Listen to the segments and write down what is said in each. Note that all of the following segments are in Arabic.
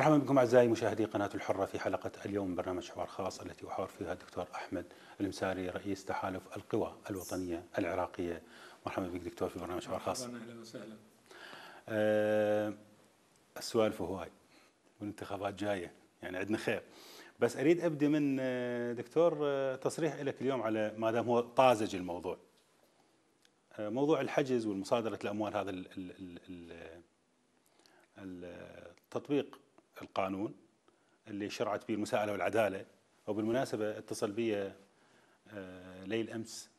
مرحبا بكم اعزائي مشاهدي قناه الحره في حلقه اليوم من برنامج حوار خاص التي احاور فيها الدكتور احمد المساري رئيس تحالف القوى الوطنيه العراقيه. مرحبا بك دكتور في برنامج حوار خاص. اهلا وسهلا. أه السوالف هواي والانتخابات جايه يعني عندنا خير. بس اريد ابدي من آه، دكتور آه، تصريح لك اليوم على ما دام هو طازج الموضوع. آه، موضوع الحجز والمصادره الاموال هذا التطبيق القانون اللي شرعت به المساءله والعداله وبالمناسبه اتصل بي آه، ليل امس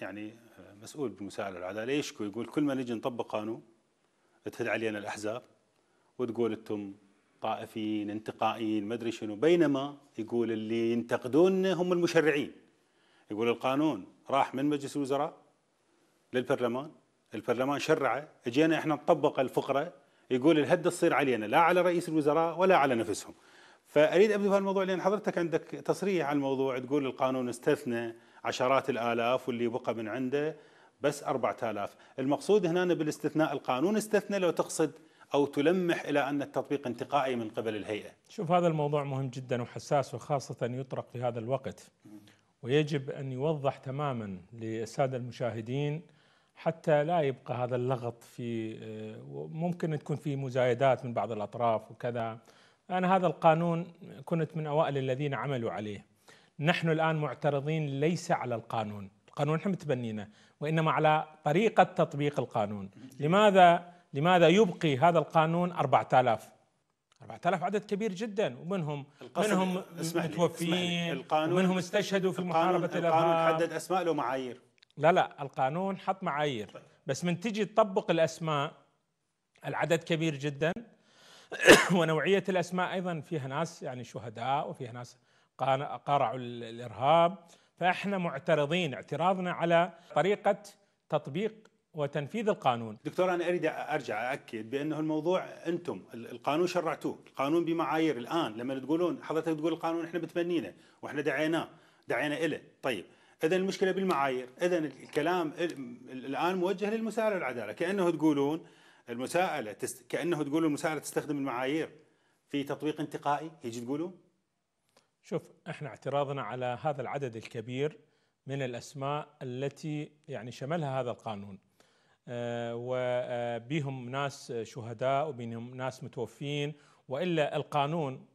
يعني آه، مسؤول بالمساءله والعداله يشكو يقول كل ما نجي نطبق قانون تهد علينا الاحزاب وتقول انتم طائفيين انتقائيين ما ادري شنو بينما يقول اللي ينتقدون هم المشرعين يقول القانون راح من مجلس الوزراء للبرلمان البرلمان شرعه اجينا احنا نطبق الفقره يقول الهده تصير علينا لا على رئيس الوزراء ولا على نفسهم فاريد ابدو في الموضوع لان حضرتك عندك تصريح على الموضوع تقول القانون استثنى عشرات الالاف واللي بقى من عنده بس 4000 المقصود هنا بالاستثناء القانون استثنى لو تقصد او تلمح الى ان التطبيق انتقائي من قبل الهيئه شوف هذا الموضوع مهم جدا وحساس وخاصه يطرق في هذا الوقت ويجب ان يوضح تماما للساده المشاهدين حتى لا يبقى هذا اللغط في آه، ممكن تكون في مزايدات من بعض الاطراف وكذا انا هذا القانون كنت من اوائل الذين عملوا عليه نحن الان معترضين ليس على القانون القانون احنا متبنينه وانما على طريقه تطبيق القانون لماذا لماذا يبقي هذا القانون 4000 4000 عدد كبير جدا ومنهم منهم متوفين ومنهم استشهدوا في محاربه الارهاب القانون حدد اسماء له معايير لا لا القانون حط معايير بس من تجي تطبق الاسماء العدد كبير جدا ونوعيه الاسماء ايضا فيها ناس يعني شهداء وفيها ناس قارعوا الارهاب فاحنا معترضين اعتراضنا على طريقه تطبيق وتنفيذ القانون دكتور انا اريد ارجع ااكد بانه الموضوع انتم القانون شرعتوه، القانون بمعايير الان لما تقولون حضرتك تقول القانون احنا بتمنينه واحنا دعيناه دعينا له، طيب اذا المشكله بالمعايير اذا الكلام الان موجه للمساءله العداله كانه تقولون المساءله تست... كانه تقولون المساءله تستخدم المعايير في تطبيق انتقائي يجي تقولون شوف احنا اعتراضنا على هذا العدد الكبير من الاسماء التي يعني شملها هذا القانون أه وبهم آه، ناس شهداء وبهم ناس متوفين والا القانون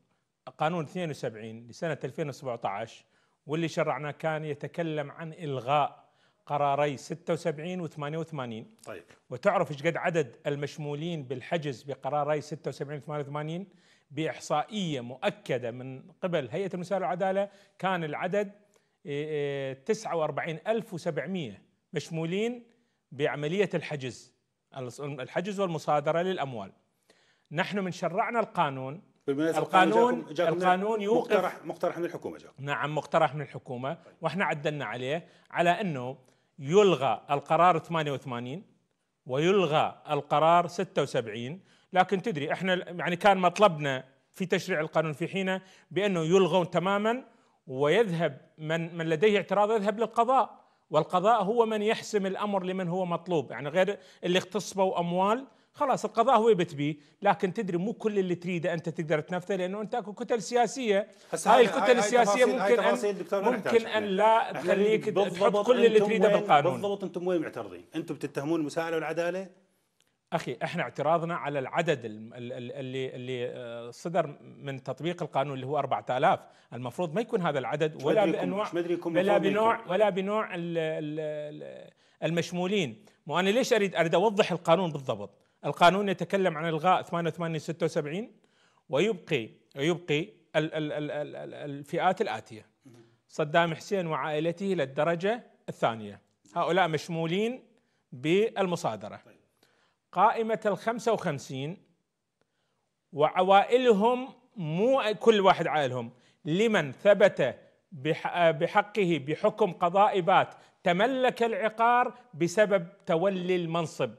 قانون 72 لسنه 2017 واللي شرعناه كان يتكلم عن الغاء قراري 76 و 88 طيب وتعرف ايش قد عدد المشمولين بالحجز بقراري 76 و 88 باحصائيه مؤكده من قبل هيئه المساله والعداله كان العدد 49700 إيه، إيه، مشمولين بعمليه الحجز الحجز والمصادره للاموال نحن من شرعنا القانون القانون جاكم القانون يوقف مقترح مقترح من الحكومه جاكم نعم مقترح من الحكومه واحنا عدلنا عليه على انه يلغى القرار 88 ويلغى القرار 76 لكن تدري احنا يعني كان مطلبنا في تشريع القانون في حينه بانه يلغون تماما ويذهب من من لديه اعتراض يذهب للقضاء والقضاء هو من يحسم الامر لمن هو مطلوب يعني غير اللي اغتصبوا اموال خلاص القضاء هو يبت لكن تدري مو كل اللي تريده انت تقدر تنفذه لانه انت اكو كتل سياسيه هاي الكتل هاي السياسيه هاي ممكن ان ممكن ان لا تخليك يعني تحط كل اللي تريده بالقانون بالضبط انتم وين معترضين؟ انتم بتتهمون المساءله والعداله اخي احنا اعتراضنا على العدد اللي اللي آه، صدر من تطبيق القانون اللي هو 4000 المفروض ما يكون هذا العدد ولا بانواع ولا بنوع ولا بنوع المشمولين وانا ليش اريد اريد اوضح القانون بالضبط القانون يتكلم عن الغاء 88 76 ويبقي يبقي ال ال ال ال ال الفئات الاتيه صدام حسين وعائلته للدرجه الثانيه هؤلاء مشمولين بالمصادره قائمه ال 55 وعوائلهم مو كل واحد عائلهم لمن ثبت بحقه بحكم قضاء بات تملك العقار بسبب تولي المنصب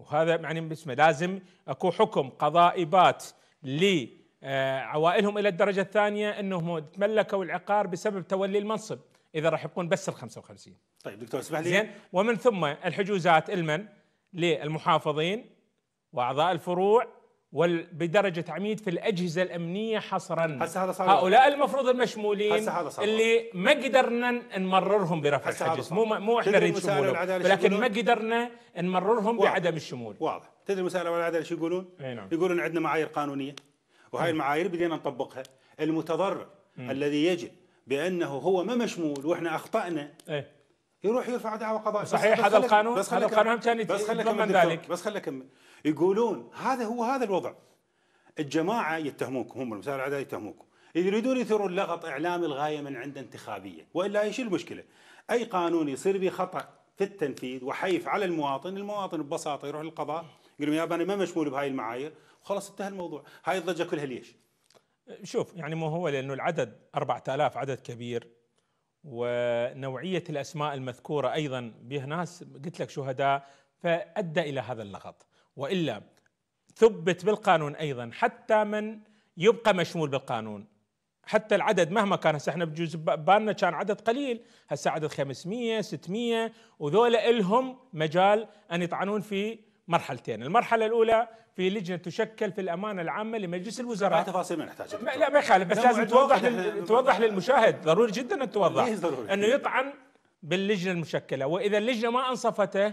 وهذا يعني باسمه لازم اكو حكم قضائي بات لعوائلهم آه، الى الدرجه الثانيه انهم تملكوا العقار بسبب تولي المنصب اذا راح يبقون بس ال 55 طيب دكتور اسمح لي زين ومن ثم الحجوزات المن للمحافظين واعضاء الفروع وبدرجه عميد في الاجهزه الامنيه حصرا هسه هذا صار هؤلاء المفروض المشمولين هسه هذا صار اللي ما قدرنا نمررهم برفع الحجز مو مو احنا نريد شمولهم لكن ما قدرنا نمررهم واضح. بعدم الشمول واضح تدري المساله والعداله شو يقولون؟ نعم. يقولون عندنا معايير قانونيه وهاي المعايير بدينا نطبقها المتضرر م. الذي يجد بانه هو ما مشمول واحنا اخطانا ايه؟ يروح يرفع دعوى قضائيه صحيح هذا القانون بس هذا القانون كان يتضمن ذلك بس خليني اكمل يقولون هذا هو هذا الوضع الجماعه يتهموكم هم المسار العداء يتهموكم يريدون يثيرون لغط اعلامي الغايه من عنده انتخابيه والا ايش المشكله؟ اي قانون يصير به خطا في التنفيذ وحيف على المواطن، المواطن ببساطه يروح للقضاء يقول يا انا ما مشمول بهاي المعايير وخلاص انتهى الموضوع، هاي الضجه كلها ليش؟ شوف يعني ما هو لانه العدد 4000 عدد كبير ونوعيه الاسماء المذكوره ايضا بها ناس قلت لك شهداء فادى الى هذا اللغط. والا ثبت بالقانون ايضا حتى من يبقى مشمول بالقانون حتى العدد مهما كان هسه احنا بجوز بالنا كان عدد قليل هسه عدد 500 600 وذولا الهم مجال ان يطعنون في مرحلتين المرحله الاولى في لجنه تشكل في الامانه العامه لمجلس الوزراء تفاصيل ما نحتاج لا ما يخالف بس لازم توضح توضح للمشاهد ضروري جدا ان توضح إيه، انه يطعن باللجنه المشكله واذا اللجنه ما انصفته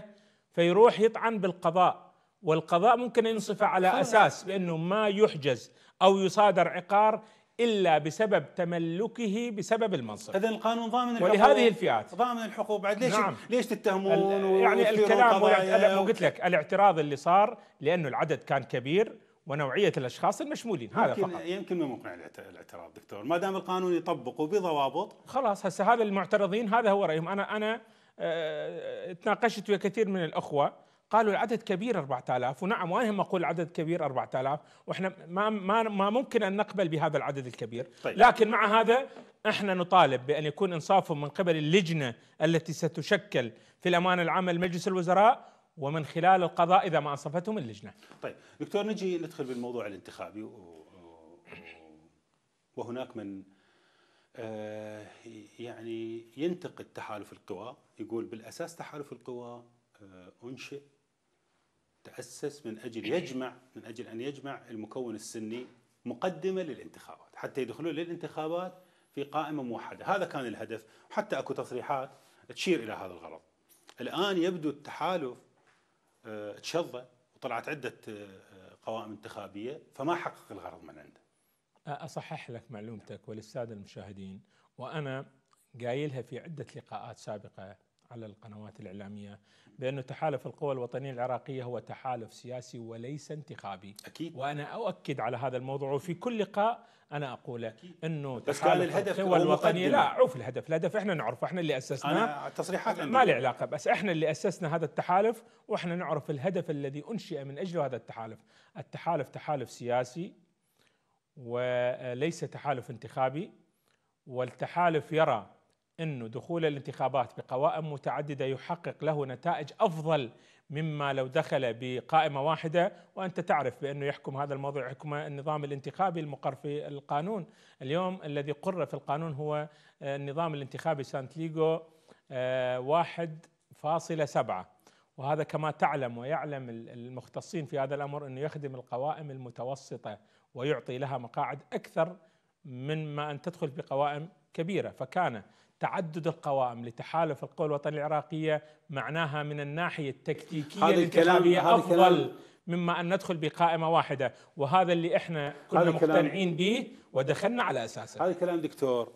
فيروح يطعن بالقضاء والقضاء ممكن ان ينصف على اساس بانه ما يحجز او يصادر عقار الا بسبب تملكه بسبب المنصب اذا القانون ضامن الحقوق ولهذه الفئات ضامن الحقوق بعد ليش نعم. ليش تتهمون يعني الكلام انا قلت لك الاعتراض اللي صار لانه العدد كان كبير ونوعيه الاشخاص المشمولين هذا فقط يمكن ما مقنع الاعتراض دكتور ما دام القانون يطبق بضوابط خلاص هسه هذا المعترضين هذا هو رايهم انا انا اه تناقشت ويا كثير من الاخوه قالوا العدد كبير 4000 ونعم وانا هم اقول عدد كبير 4000 واحنا ما ما ما ممكن ان نقبل بهذا العدد الكبير طيب. لكن مع هذا احنا نطالب بان يكون انصافهم من قبل اللجنه التي ستشكل في الامانه العامه لمجلس الوزراء ومن خلال القضاء اذا ما انصفتهم اللجنه. طيب دكتور نجي ندخل بالموضوع الانتخابي و... وهناك من آه يعني ينتقد تحالف القوى يقول بالاساس تحالف القوى آه، انشئ تأسس من أجل يجمع من أجل أن يجمع المكون السني مقدمة للانتخابات حتى يدخلون للانتخابات في قائمة موحدة هذا كان الهدف حتى أكو تصريحات تشير إلى هذا الغرض الآن يبدو التحالف آه، تشظى وطلعت عدة آه، قوائم انتخابية فما حقق الغرض من عنده أصحح لك معلومتك وللسادة المشاهدين وأنا قايلها في عدة لقاءات سابقة على القنوات الإعلامية بأنه تحالف القوى الوطنية العراقية هو تحالف سياسي وليس انتخابي أكيد وأنا أؤكد على هذا الموضوع وفي كل لقاء أنا أقوله أنه بس كان الهدف القوى الوطنية لا عوف الهدف الهدف إحنا نعرفه إحنا اللي أسسناه تصريحات ما لي علاقة بس إحنا اللي أسسنا هذا التحالف وإحنا نعرف الهدف الذي أنشئ من أجله هذا التحالف التحالف تحالف سياسي وليس تحالف انتخابي والتحالف يرى انه دخول الانتخابات بقوائم متعدده يحقق له نتائج افضل مما لو دخل بقائمه واحده وانت تعرف بانه يحكم هذا الموضوع حكمه النظام الانتخابي المقر في القانون، اليوم الذي قر في القانون هو آه، النظام الانتخابي آه، فاصلة 1.7 وهذا كما تعلم ويعلم المختصين في هذا الامر انه يخدم القوائم المتوسطه ويعطي لها مقاعد اكثر من ما ان تدخل بقوائم كبيره، فكان تعدد القوائم لتحالف القوى الوطنية العراقية معناها من الناحية التكتيكية هذا الكلام أفضل مما أن ندخل بقائمة واحدة وهذا اللي إحنا كنا مقتنعين به ودخلنا على أساسه هذا الكلام دكتور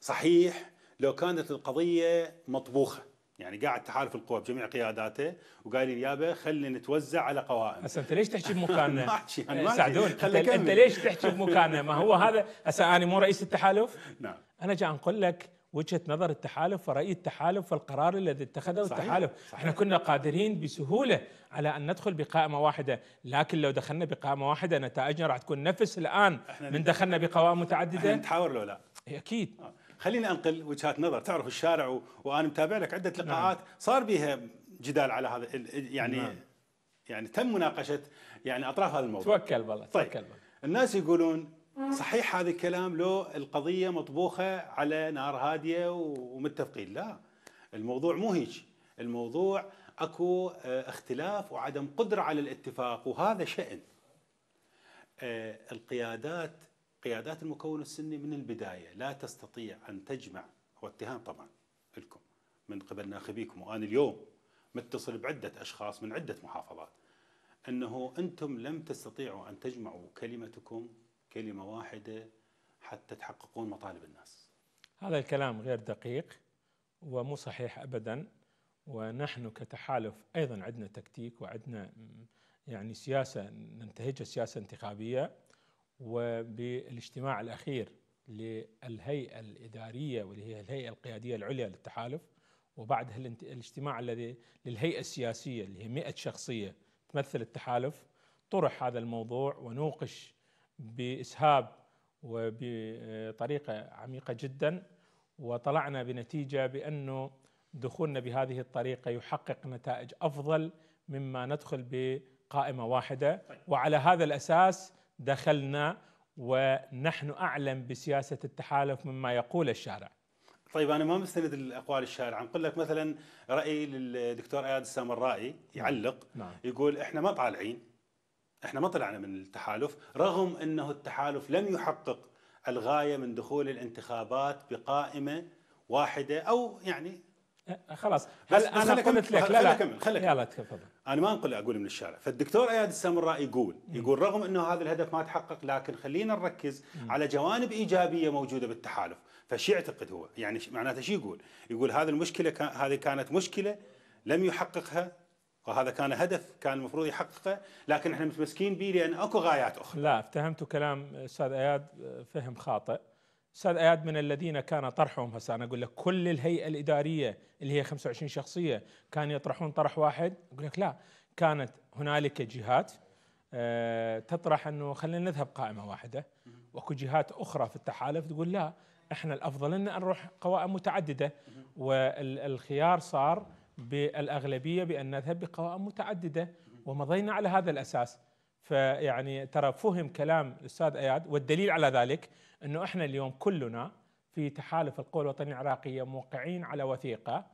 صحيح لو كانت القضية مطبوخة يعني قاعد تحالف القوى بجميع قياداته وقال لي يابا خلي نتوزع على قوائم هسه انت ليش تحكي بمكاننا؟ ما احكي سعدون انت, ليش تحكي بمكاننا؟ ما هو هذا هسه انا مو رئيس التحالف؟ نعم انا جاي اقول لك وجهه نظر التحالف وراي التحالف والقرار الذي اتخذه صحيح التحالف صحيح احنا كنا قادرين بسهوله على ان ندخل بقائمه واحده لكن لو دخلنا بقائمه واحده نتائجنا راح تكون نفس الان من دخلنا بقوائم متعدده احنا نتحاور لو لا إيه، اكيد آه. خليني انقل وجهات نظر تعرف الشارع و... وانا متابع لك عده نعم. لقاءات نعم. صار بها جدال على هذا يعني نعم. يعني تم مناقشه يعني اطراف هذا الموضوع توكل بالله طيب. توكل بالله الناس يقولون صحيح هذا الكلام لو القضيه مطبوخه على نار هاديه ومتفقين لا الموضوع مو هيك الموضوع اكو آه، اختلاف وعدم قدره على الاتفاق وهذا شان آه، القيادات قيادات المكون السني من البدايه لا تستطيع ان تجمع هو اتهام طبعا لكم من قبل ناخبيكم وانا اليوم متصل بعده اشخاص من عده محافظات انه انتم لم تستطيعوا ان تجمعوا كلمتكم كلمة واحدة حتى تحققون مطالب الناس هذا الكلام غير دقيق ومو صحيح أبدا ونحن كتحالف أيضا عندنا تكتيك وعندنا يعني سياسة ننتهجها سياسة انتخابية وبالاجتماع الأخير للهيئة الإدارية واللي هي الهيئة القيادية العليا للتحالف وبعدها الاجتماع الذي للهيئة السياسية اللي هي 100 شخصية تمثل التحالف طرح هذا الموضوع ونوقش باسهاب وبطريقه عميقه جدا وطلعنا بنتيجه بانه دخولنا بهذه الطريقه يحقق نتائج افضل مما ندخل بقائمه واحده طيب. وعلى هذا الاساس دخلنا ونحن اعلم بسياسه التحالف مما يقول الشارع. طيب انا ما مستند الاقوال الشارع، عم اقول لك مثلا راي للدكتور اياد السامرائي نعم. يعلق نعم. يقول احنا ما طالعين احنا ما طلعنا من التحالف رغم انه التحالف لم يحقق الغايه من دخول الانتخابات بقائمه واحده او يعني أه، أه، خلاص هل انا قلت لك لا لا خليك يلا تفضل انا ما انقل اقول من الشارع فالدكتور اياد السمراء يقول يقول رغم انه هذا الهدف ما تحقق لكن خلينا نركز على جوانب ايجابيه موجوده بالتحالف فشي يعتقد هو يعني معناته شو يقول يقول هذه المشكله هذه كانت مشكله لم يحققها وهذا كان هدف كان المفروض يحققه لكن احنا متمسكين به لان اكو غايات اخرى لا افتهمت كلام استاذ اياد فهم خاطئ استاذ اياد من الذين كان طرحهم هسه انا اقول لك كل الهيئه الاداريه اللي هي 25 شخصيه كان يطرحون طرح واحد اقول لك لا كانت هنالك جهات آه، تطرح انه خلينا نذهب قائمه واحده واكو جهات اخرى في التحالف تقول لا احنا الافضل ان نروح قوائم متعدده والخيار صار بالاغلبيه بان نذهب بقوائم متعدده ومضينا على هذا الاساس فيعني ترى فهم كلام الاستاذ اياد والدليل على ذلك انه احنا اليوم كلنا في تحالف القوى الوطنيه العراقيه موقعين على وثيقه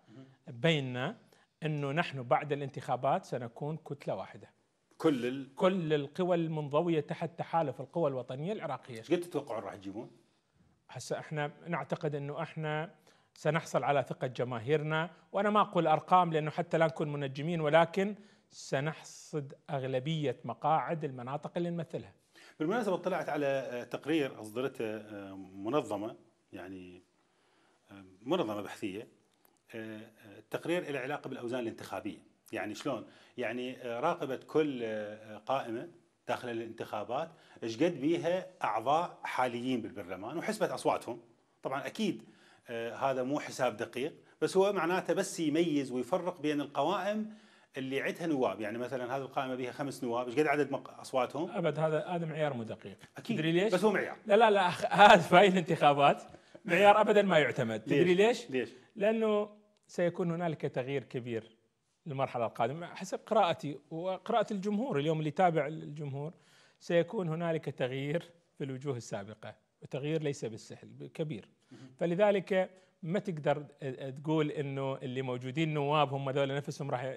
بيننا انه نحن بعد الانتخابات سنكون كتله واحده كل ال... كل القوى المنضويه تحت تحالف القوى الوطنيه العراقيه ايش قد تتوقعون راح تجيبون؟ هسه احنا نعتقد انه احنا سنحصل على ثقة جماهيرنا وأنا ما أقول أرقام لأنه حتى لا نكون منجمين ولكن سنحصد أغلبية مقاعد المناطق اللي نمثلها بالمناسبة اطلعت على تقرير أصدرته آه، منظمة يعني آه، منظمة بحثية التقرير آه، إلى علاقة بالأوزان الانتخابية يعني شلون يعني راقبت كل قائمة داخل الانتخابات ايش قد بيها أعضاء حاليين بالبرلمان وحسبت أصواتهم طبعا أكيد آه، هذا مو حساب دقيق بس هو معناته بس يميز ويفرق بين القوائم اللي عندها نواب يعني مثلا هذه القائمه بها خمس نواب ايش قد عدد اصواتهم؟ ابد هذا هذا معيار مو دقيق اكيد تدري ليش؟ بس هو معيار لا لا لا هذا في هاي الانتخابات معيار ابدا ما يعتمد تدري ليش؟ ليش؟ لانه سيكون هنالك تغيير كبير المرحله القادمه حسب قراءتي وقراءه الجمهور اليوم اللي تابع الجمهور سيكون هنالك تغيير في الوجوه السابقه وتغيير ليس بالسهل كبير فلذلك ما تقدر تقول انه اللي موجودين نواب هم ذول نفسهم راح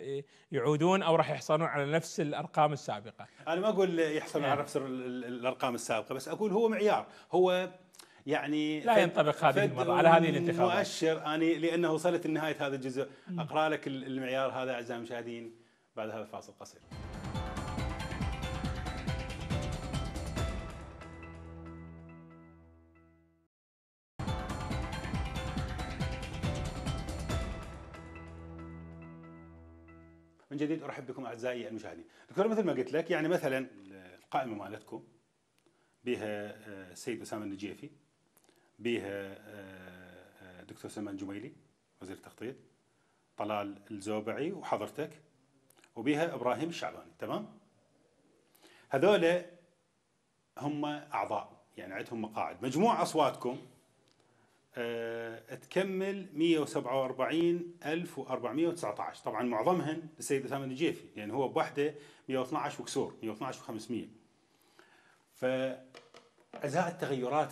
يعودون او راح يحصلون على نفس الارقام السابقه. انا ما اقول يحصلون على نعم. نفس الارقام السابقه بس اقول هو معيار هو يعني لا ينطبق هذه المره على هذه الانتخابات مؤشر اني لانه وصلت لنهايه هذا الجزء اقرا لك المعيار هذا اعزائي المشاهدين بعد هذا الفاصل القصير. جديد ارحب بكم اعزائي المشاهدين. دكتور مثل ما قلت لك يعني مثلا القائمه مالتكم بها آه، السيد اسامه النجيفي بها آه، آه، دكتور سلمان الجميلي وزير التخطيط طلال الزوبعي وحضرتك وبها ابراهيم الشعباني تمام؟ هذول هم اعضاء يعني عندهم مقاعد مجموع اصواتكم آه، تكمل 147419 طبعا معظمهن للسيد اسامه الجيفي لان يعني هو بوحده 112 وكسور 112 و500 ازاء التغيرات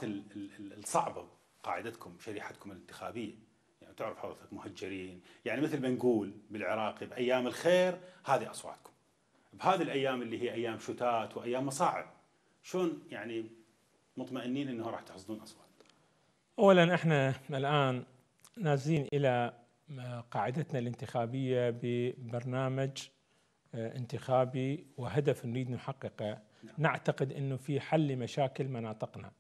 الصعبه قاعدتكم شريحتكم الانتخابيه يعني تعرف حضرتك مهجرين يعني مثل ما نقول بالعراقي بايام الخير هذه اصواتكم بهذه الايام اللي هي ايام شتات وايام مصاعب شلون يعني مطمئنين انه راح تحصدون اصوات اولا احنا الان نازلين الى قاعدتنا الانتخابيه ببرنامج آه، انتخابي وهدف نريد نحققه نعم. نعتقد انه في حل لمشاكل مناطقنا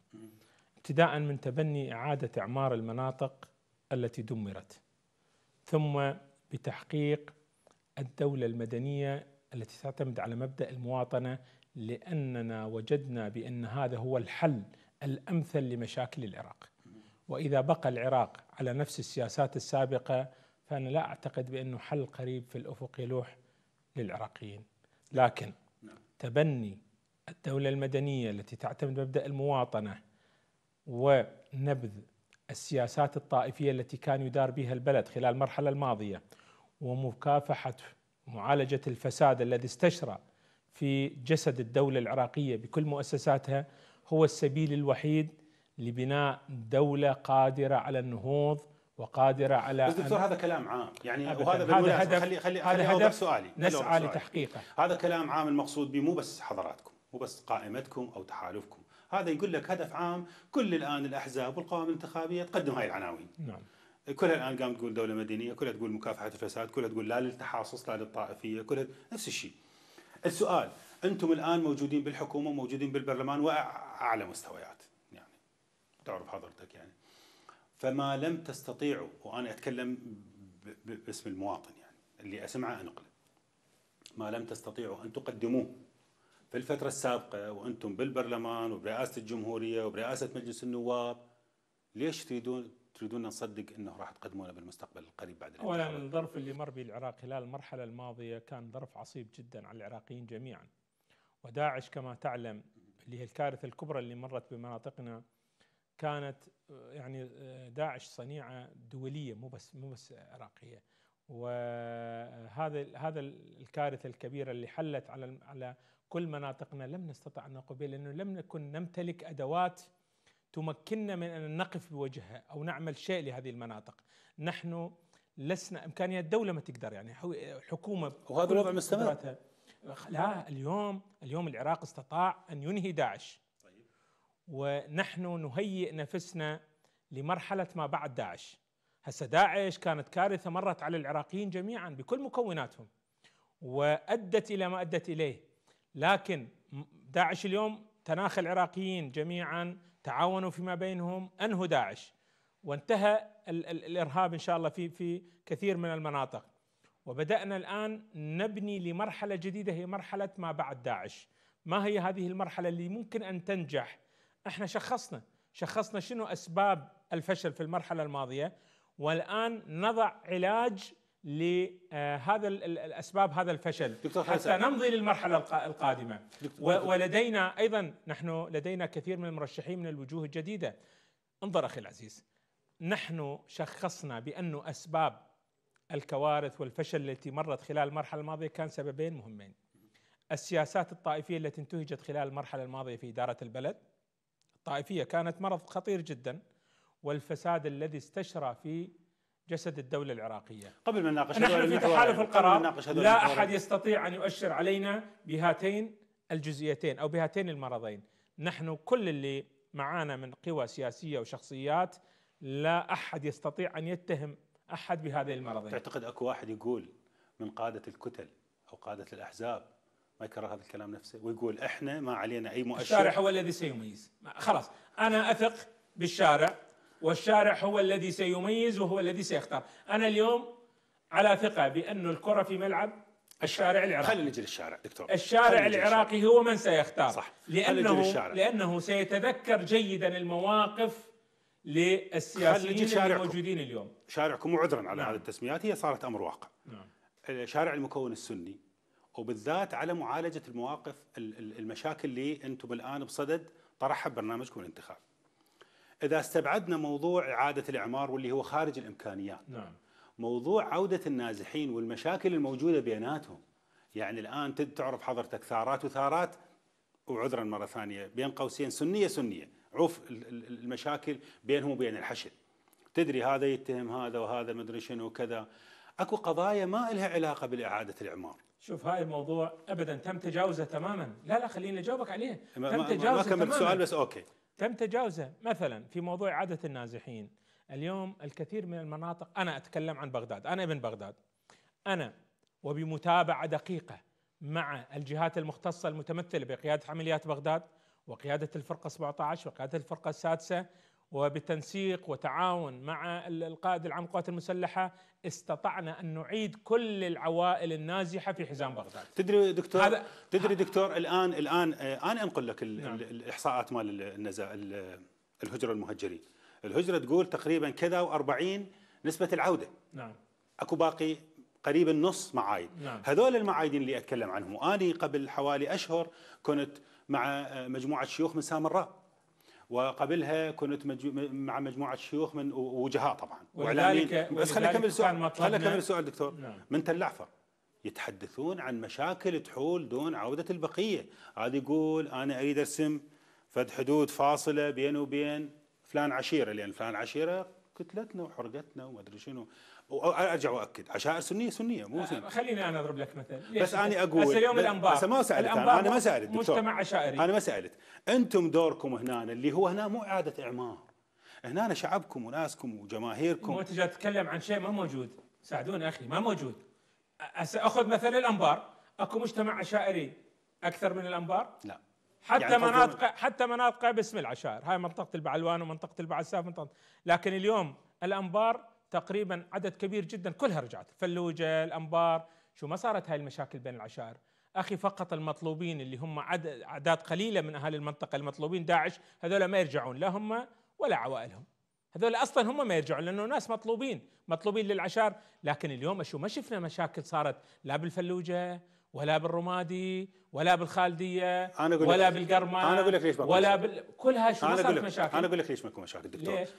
ابتداء من تبني اعاده اعمار المناطق التي دمرت ثم بتحقيق الدوله المدنيه التي تعتمد على مبدا المواطنه لاننا وجدنا بان هذا هو الحل الامثل لمشاكل العراق واذا بقى العراق على نفس السياسات السابقه فانا لا اعتقد بانه حل قريب في الافق يلوح للعراقيين لكن تبني الدوله المدنيه التي تعتمد مبدا المواطنه ونبذ السياسات الطائفيه التي كان يدار بها البلد خلال المرحله الماضيه ومكافحه معالجه الفساد الذي استشرى في جسد الدوله العراقيه بكل مؤسساتها هو السبيل الوحيد لبناء دوله قادره على النهوض وقادره على بس دكتور هذا كلام عام يعني وهذا هذا هدف خلي خلي هذا هدف سؤالي نسعى لتحقيقه هذا كلام عام المقصود به مو بس حضراتكم مو بس قائمتكم او تحالفكم هذا يقول لك هدف عام كل الان الاحزاب والقوائم الانتخابيه تقدم هاي العناوين نعم كلها الان قام تقول دوله مدنيه كلها تقول مكافحه الفساد كلها تقول لا للتحاصص لا للطائفيه كلها نفس الشيء السؤال انتم الان موجودين بالحكومه موجودين بالبرلمان واعلى مستويات تعرف حضرتك يعني فما لم تستطيعوا وانا اتكلم باسم المواطن يعني اللي اسمعه انقله ما لم تستطيعوا ان تقدموه في الفتره السابقه وانتم بالبرلمان وبرئاسه الجمهوريه وبرئاسه مجلس النواب ليش تريدون تريدون نصدق انه راح تقدمونه بالمستقبل القريب بعد اولا الظرف اللي مر به العراق خلال المرحله الماضيه كان ظرف عصيب جدا على العراقيين جميعا وداعش كما تعلم اللي هي الكارثه الكبرى اللي مرت بمناطقنا كانت يعني داعش صنيعه دوليه مو بس مو بس عراقيه وهذا هذا الكارثه الكبيره اللي حلت على على كل مناطقنا لم نستطع ان نقبل لانه لم نكن نمتلك ادوات تمكننا من ان نقف بوجهها او نعمل شيء لهذه المناطق نحن لسنا امكانيات الدوله ما تقدر يعني حكومه وهذا الوضع مستمر لا اليوم اليوم العراق استطاع ان ينهي داعش ونحن نهيئ نفسنا لمرحله ما بعد داعش. هسه داعش كانت كارثه مرت على العراقيين جميعا بكل مكوناتهم وادت الى ما ادت اليه لكن داعش اليوم تناخى العراقيين جميعا تعاونوا فيما بينهم انهوا داعش وانتهى ال ال الارهاب ان شاء الله في في كثير من المناطق وبدانا الان نبني لمرحله جديده هي مرحله ما بعد داعش ما هي هذه المرحله اللي ممكن ان تنجح احنا شخصنا شخصنا شنو اسباب الفشل في المرحله الماضيه والان نضع علاج لهذا آه، الاسباب هذا الفشل حتى نمضي للمرحله القادمه ولدينا ايضا نحن لدينا كثير من المرشحين من الوجوه الجديده انظر اخي العزيز نحن شخصنا بأن اسباب الكوارث والفشل التي مرت خلال المرحله الماضيه كان سببين مهمين السياسات الطائفيه التي انتهجت خلال المرحله الماضيه في اداره البلد الطائفية كانت مرض خطير جدا والفساد الذي استشرى في جسد الدولة العراقية قبل ما نناقش نحن في تحالف القرار لا أحد يستطيع أن يؤشر علينا بهاتين الجزئيتين أو بهاتين المرضين نحن كل اللي معانا من قوى سياسية وشخصيات لا أحد يستطيع أن يتهم أحد بهذه المرضين تعتقد أكو واحد يقول من قادة الكتل أو قادة الأحزاب ما يكرر هذا الكلام نفسه ويقول احنا ما علينا اي مؤشر الشارع هو الذي سيميز خلاص انا اثق بالشارع والشارع هو الذي سيميز وهو الذي سيختار انا اليوم على ثقه بأن الكره في ملعب الشارع العراقي خلينا نجي للشارع دكتور الشارع العراقي هو من سيختار صح لانه لانه سيتذكر جيدا المواقف للسياسيين الموجودين اليوم شارعكم وعذرا على نعم. هذه التسميات هي صارت امر واقع نعم. شارع المكون السني وبالذات على معالجه المواقف المشاكل اللي انتم الان بصدد طرحها ببرنامجكم الانتخابي. اذا استبعدنا موضوع اعاده الاعمار واللي هو خارج الامكانيات. نعم. موضوع عوده النازحين والمشاكل الموجوده بيناتهم. يعني الان تعرف حضرتك ثارات وثارات وعذرا مره ثانيه بين قوسين سنيه سنيه، عوف المشاكل بينهم وبين الحشد. تدري هذا يتهم هذا وهذا مدري شنو وكذا. اكو قضايا ما لها علاقه بالاعاده الاعمار. شوف هاي الموضوع ابدا تم تجاوزه تماما لا لا خليني اجاوبك عليه تم تجاوزه ما كملت سؤال بس اوكي تم تجاوزه مثلا في موضوع اعاده النازحين اليوم الكثير من المناطق انا اتكلم عن بغداد انا ابن بغداد انا وبمتابعه دقيقه مع الجهات المختصه المتمثله بقياده عمليات بغداد وقياده الفرقه 17 وقياده الفرقه السادسه وبتنسيق وتعاون مع القائد العام للقوات المسلحه استطعنا ان نعيد كل العوائل النازحه في حزام بغداد. تدري دكتور هذا تدري دكتور الان الان آه، انا انقل لك نعم. الاحصاءات مال النزا الهجره المهجرين. الهجره تقول تقريبا كذا و40 نسبه العوده. نعم. اكو باقي قريب النص معايد نعم. هذول المعايدين اللي اتكلم عنهم انا قبل حوالي اشهر كنت مع آه، مجموعه شيوخ من سامراء وقبلها كنت مع مجموعه شيوخ من وجهاء طبعا واعلاميين بس خلينا نكمل سؤال خلينا نكمل سؤال دكتور نعم. من تل عفر يتحدثون عن مشاكل تحول دون عوده البقيه هذا يقول انا اريد ارسم فد حدود فاصله بيني وبين فلان عشيره لان فلان عشيره قتلتنا وحرقتنا وما ادري شنو وارجع واكد عشائر سنيه سنيه مو آه، سنية. خليني انا اضرب لك مثل بس انا اقول هسه اليوم الانبار هسه ما سالت انا, أنا ما سالت مجتمع عشائري انا ما سالت انتم دوركم هنا اللي هو هنا مو اعاده اعمار هنا شعبكم وناسكم وجماهيركم مو تجي تتكلم عن شيء ما موجود ساعدوني اخي ما موجود هسه اخذ مثل الانبار اكو مجتمع عشائري اكثر من الانبار؟ لا حتى يعني مناطق حتى مناطق باسم العشائر هاي منطقه البعلوان ومنطقه البعساف منطقه لكن اليوم الانبار تقريبا عدد كبير جدا كلها رجعت الفلوجه الانبار شو ما صارت هاي المشاكل بين العشائر اخي فقط المطلوبين اللي هم عدد اعداد قليله من اهالي المنطقه المطلوبين داعش هذول ما يرجعون لا هم ولا عوائلهم هذول اصلا هم ما يرجعون لانه ناس مطلوبين مطلوبين للعشائر لكن اليوم شو ما شفنا مشاكل صارت لا بالفلوجه ولا بالرمادي ولا بالخالديه أنا أقول ولا بالقرمه انا اقول لك ليش ماكو ولا بال... كلها شو ما صارت مشاكل انا اقول لك ليش ماكو مشاكل دكتور ليش؟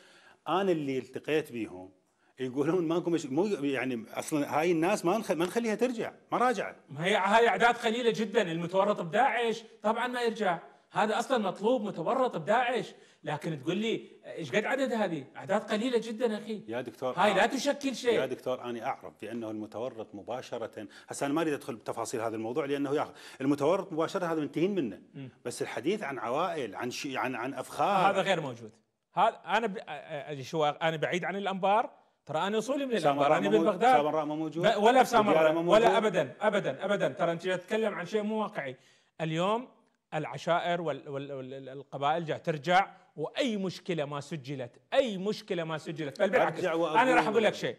انا اللي التقيت بيهم يقولون ما مش مو يعني اصلا هاي الناس ما ما نخليها ترجع ما راجعت هي هاي اعداد قليله جدا المتورط بداعش طبعا ما يرجع هذا اصلا مطلوب متورط بداعش لكن تقول لي ايش قد عدد هذه؟ اعداد قليله جدا اخي يا دكتور هاي لا تشكل شيء يا دكتور انا اعرف بانه المتورط مباشره هسه انا ما اريد ادخل بتفاصيل هذا الموضوع لانه ياخذ المتورط مباشره هذا منتهين منه م. بس الحديث عن عوائل عن شيء عن عن افخار هذا غير موجود هذا انا ب... شو انا بعيد عن الانبار ترى انا اصولي من الامارة انا من بغداد سامراء ما موجود ولا في سامراء ولا ابدا ابدا ابدا ترى انت تتكلم عن شيء مو واقعي اليوم العشائر والقبائل جاء ترجع واي مشكله ما سجلت اي مشكله ما سجلت بل بالعكس انا راح اقول لك شيء